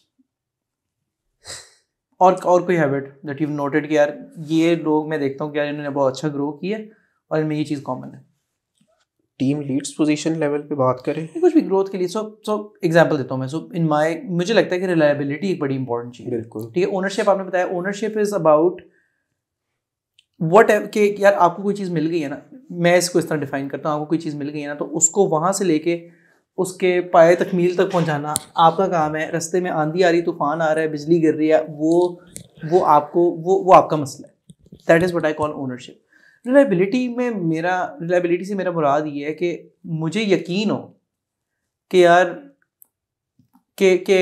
और और कोई हैबिट दैट यू नोटेड कि यार ये लोग मैं देखता हूँ कि यार इन्होंने बहुत अच्छा ग्रो किया और इनमें ये चीज़ कॉमन है टीम लीड्स पोजीशन लेवल पे बात करें कुछ भी ग्रोथ के लिए सो सो एग्जांपल देता हूँ मैं सो इन माय मुझे लगता है कि रिलायबिलिटी एक बड़ी इंपॉर्टेंट चीज़ बिल्कुल ठीक है ओनरशिप आपने बताया ओनरशिप इज़ अबाउट वट के यार आपको कोई चीज़ मिल गई है ना मैं इसको इस तरह डिफाइन करता हूँ आपको कोई चीज़ मिल गई है ना तो उसको वहाँ से लेके उसके पाए तकमील तक पहुँचाना आपका काम है रस्ते में आंधी आ रही तूफान आ रहा है बिजली गिर रही है वो वो आपको वो वो आपका मसला है that is what I call ownership reliability में मेरा रिलायबिलिटी से मेरा मुराद ये है कि मुझे यकीन हो कि यार के के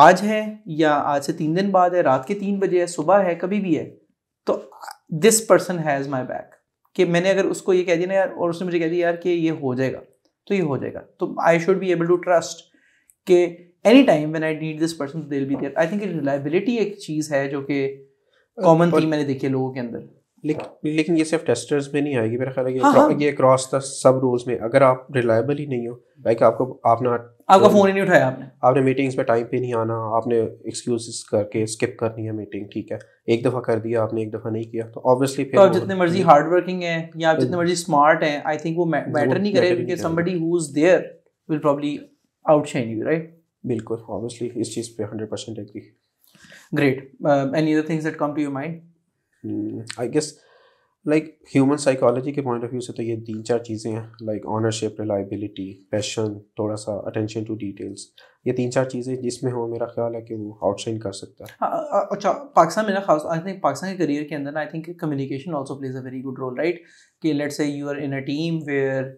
आज है या आज से तीन दिन बाद है रात के तीन बजे है सुबह है कभी भी है तो this person has my back कि मैंने अगर उसको ये कह दिया ना यार और उसने मुझे कह दिया यार कि ये हो जाएगा तो ये हो जाएगा तो I should be able to trust कि any time when I need this person will be there I think reliability एक चीज़ है जो कि कॉमन थी मैंने देखी है लोगों के अंदर लेकिन लेकिन ये सिर्फ टेस्टर्स में नहीं आएगी मेरा ख्याल है ये हाँ, हाँ. ये क्रॉस द सब रूल्स में अगर आप रिलायबल ही नहीं हो लाइक आपको आपने आपका फोन ही नहीं उठाया आपने आपने मीटिंग्स पे टाइम पे नहीं आना आपने एक्सक्यूजेस करके स्किप करनी है मीटिंग ठीक है एक दफा कर दिया आपने एक दफा नहीं किया तो ऑब्वियसली फिर तो आप जितने मर्जी हार्ड वर्किंग है या आप जितने मर्जी स्मार्ट हैं आई थिंक वो मैटर नहीं करेगा क्योंकि somebody who is there will probably outshine you right बिल्कुल ऑब्वियसली इस चीज़ पे 100% agree great any other things that come to your mind I guess like human psychology के पॉइंट ऑफ व्यू से तो ये तीन चार चीज़ें हैं लाइक ऑनरशिप रिलायबिलिटी पैशन थोड़ा सा अटेंशन टू डिटेल्स ये तीन चार चीज़ें जिसमें हो मेरा ख्याल है कि वो आउटशाइन कर सकता है हाँ, अच्छा पाकिस्तान मेरा खास आई थिंक पाकिस्तान के करियर के अंदर I think communication also plays a very good role right कि let's say you are in a team where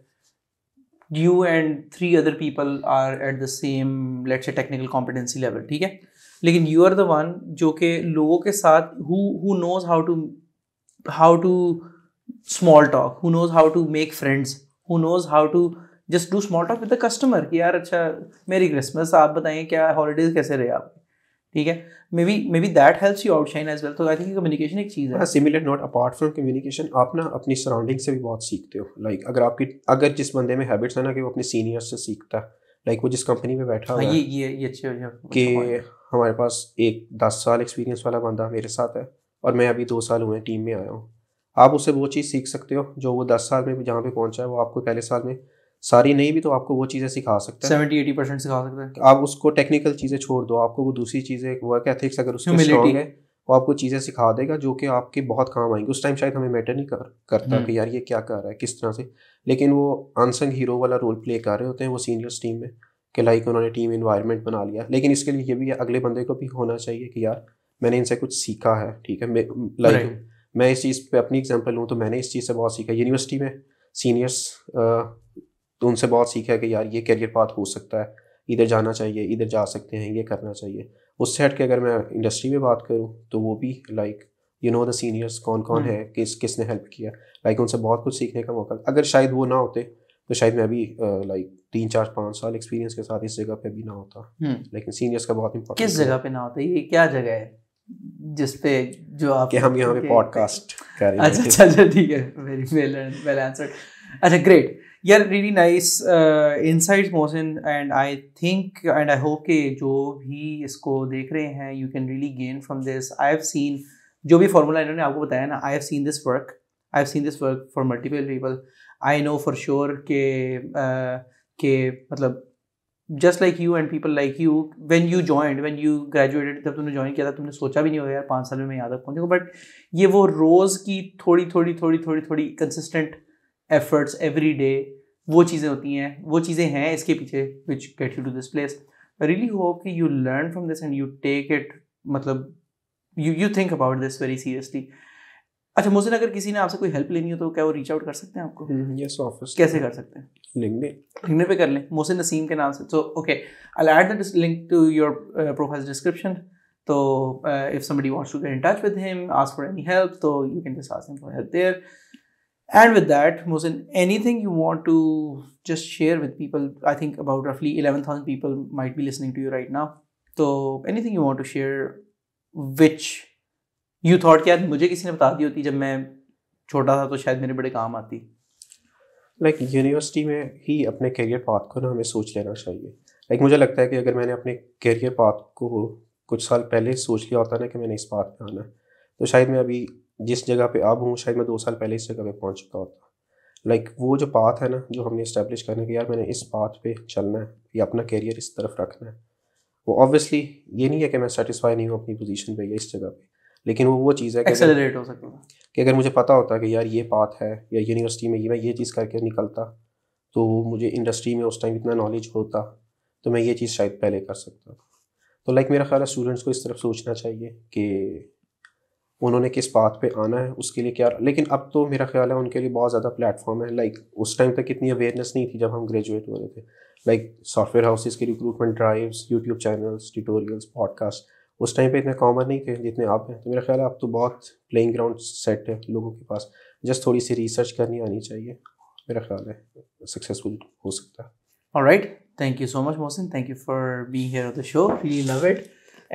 you and three other people are at the same let's say technical competency level ठीक है लेकिन you are the one जो कि लोगों के साथ who knows how to how to small talk who knows how to make friends who knows how to just do small talk with the customer कि यार अच्छा मेरी क्रिसमस आप बताएं क्या हॉलीडेज कैसे रहे आप ठीक है maybe maybe that helps you outshine as well तो आई थिंक कम्युनिकेशन एक चीज़ है similar not apart from communication आप ना अपनी सराउंडिंग से भी बहुत सीखते हो लाइक like, अगर आपकी अगर जिस बंदे में हैबिट्स है ना कि वो अपने सीनियर से सीखता है like, लाइक वो जिस कंपनी में बैठा हाँ, ये ये ये अच्छी कि अच्छा हमारे पास एक दस साल एक्सपीरियंस वाला बंदा मेरे साथ है और मैं अभी दो साल हुए टीम में आया हूँ आप उससे वो चीज़ सीख सकते हो जो वो दस साल में जहाँ पे पहुँचा है वो आपको पहले साल में सारी नहीं भी तो आपको वो चीज़ें सिखा सकते हैं सेवेंटी एटी परसेंट सिखा सकते हैं आप उसको टेक्निकल चीज़ें छोड़ दो आपको वो दूसरी चीज़ें वर्क एथिक्स अगर उसमें स्ट्रॉन्ग है वो आपको चीज़ें सिखा देगा जो कि आपके बहुत काम आएंगे उस टाइम शायद हमें मैटर नहीं कर करता हम्म। कि यार ये क्या कर रहा है किस तरह से लेकिन वो अनसंग हीरो वाला रोल प्ले कर रहे होते हैं वो सीनियर्स टीम में कि लाइक उन्होंने टीम इन्वायरमेंट बना लिया लेकिन इसके लिए ये भी अगले बंदे को भी होना चाहिए कि यार मैंने इनसे कुछ सीखा है ठीक है लाइक मैं इस चीज़ पे अपनी एग्जांपल लूँ तो मैंने इस चीज़ से बहुत सीखा यूनिवर्सिटी में सीनियर्स तो उनसे बहुत सीखा है कि यार ये करियर पाथ हो सकता है इधर जाना चाहिए इधर जा सकते हैं ये करना चाहिए उससे हट के अगर मैं इंडस्ट्री में बात करूँ तो वो भी like you know the seniors कौन कौन है हम्म। किस किसने हेल्प किया लाइक उनसे बहुत कुछ सीखने का मौका अगर शायद वो ना होते तो शायद मैं भी लाइक तीन चार पाँच साल एक्सपीरियंस के साथ इस जगह पे भी ना होता हम्म। लेकिन सीनियर्स का बहुत इम्पोर्टेंट किस जगह पे ना होता ये क्या जगह है जिस पे जो आप कि हम यहाँ पे पॉडकास्ट कर रहे हैं अच्छा अच्छा अच्छा ठीक है वेरी वेल वेल आंसर्ड अच्छा ग्रेट यार really nice insights Mohsin and I think and I hope के जो भी इसको देख रहे हैं you can really gain from this I have seen जो भी फार्मूला इन्होंने आपको बताया ना I have seen this work I have seen this work for multiple people I know for sure के uh, के मतलब just like you and people like you when you join when you graduated जब तुमने join किया था तुमने सोचा भी नहीं होगा यार पाँच साल में मैं यहाँ तक पहुँचूँगा बट ये वो रोज़ की थोड़ी थोड़ी थोड़ी थोड़ी थोड़ी कंसिस्टेंट एफर्ट्स एवरी डे वो चीज़ें होती हैं वो चीज़ें हैं इसके पीछे which get you to this place really hope कि you learn from this and you take it मतलब you you think about this very seriously अच्छा मोहसिन अगर किसी ने आपसे कोई हेल्प लेनी हो तो क्या वो रीच आउट कर सकते हैं आपको यस hmm, ऑफिस कैसे कर सकते हैं लिंकडइन लिंकडइन पे कर लें मोहसिन नसीम के नाम से uh, तो okay I add the link to your profile description तो if somebody wants to get in touch with him ask for any help तो you can just ask him for help there and with that Mohsin anything you want to just share with people I think about रफली 11,000 people might be listening to you right now तो anything you want to share which you thought क्या मुझे किसी ने बता दी होती जब मैं छोटा था तो शायद मेरे बड़े काम आती लाइक like, यूनिवर्सिटी में ही अपने करियर पाथ को ना हमें सोच लेना चाहिए लाइक like, मुझे लगता है कि अगर मैंने अपने करियर पाथ को कुछ साल पहले सोच लिया होता ना कि मैंने इस पाथ पर आना है तो शायद मैं अभी जिस जगह पे अब हूँ शायद मैं दो साल पहले इस जगह पे पहुँच चुका होता लाइक like, वो जो पाथ है ना जो हमने इस्टेब्लिश करना कि यार मैंने इस पाथ पे चलना है या अपना कैरियर इस तरफ रखना है वो ऑब्वियसली ये नहीं है कि मैं सेटिस्फाई नहीं हूँ अपनी पोजीशन पे या इस जगह पे लेकिन वो वो चीज़ है एक्सेलरेट हो सकती है कि अगर मुझे पता होता कि यार ये पाथ है या यूनिवर्सिटी में ये मैं ये चीज़ करके निकलता तो मुझे इंडस्ट्री में उस टाइम इतना नॉलेज होता तो मैं ये चीज़ शायद पहले कर सकता तो लाइक मेरा ख्याल है स्टूडेंट्स को इस तरफ सोचना चाहिए कि उन्होंने किस बात पे आना है उसके लिए क्या लेकिन अब तो मेरा ख्याल है उनके लिए बहुत ज़्यादा प्लेटफॉर्म है लाइक उस टाइम तक इतनी अवेयरनेस नहीं थी जब हम ग्रेजुएट हो रहे थे लाइक सॉफ्टवेयर हाउसेज की recruitment drives YouTube channels tutorials podcast उस टाइम पे इतने कॉमन नहीं थे जितने आप हैं तो मेरा ख्याल है आप तो बहुत प्लेइंग ग्राउंड सेट है लोगों के पास जस्ट थोड़ी सी रिसर्च करनी आनी चाहिए मेरा ख्याल है सक्सेसफुल हो सकता है right thank you so much Mohsin thank you for be here here on the show. Really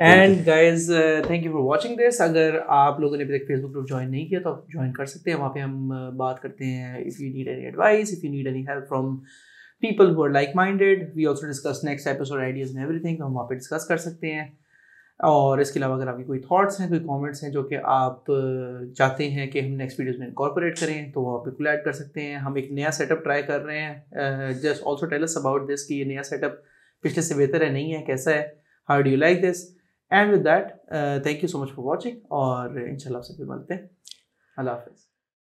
and guys thank you for watching this अगर आप लोगों ने अभी तक फेसबुक ग्रुप ज्वाइन नहीं किया तो आप ज्वाइन कर सकते हैं वहाँ पे हम uh, बात करते हैं if you need any advice if you need any help from people who are like minded we also discuss next episode ideas and everything हम वहाँ पे डिस्कस कर सकते हैं और इसके अलावा अगर आपकी कोई थॉट्स हैं कोई कमेंट्स हैं जो कि आप चाहते हैं कि हम नेक्स्ट वीडियोस में इनकॉर्पोरेट करें तो वो आप बिल्कुल ऐड कर सकते हैं हम एक नया सेटअप ट्राई कर रहे हैं just also tell us about this कि ये नया सेटअप पिछले से बेहतर है नहीं है कैसा है how do you like this and with that thank you so much for watching और इनशाला आपसे फिर मिलते हैं अल्लाह हाफिज़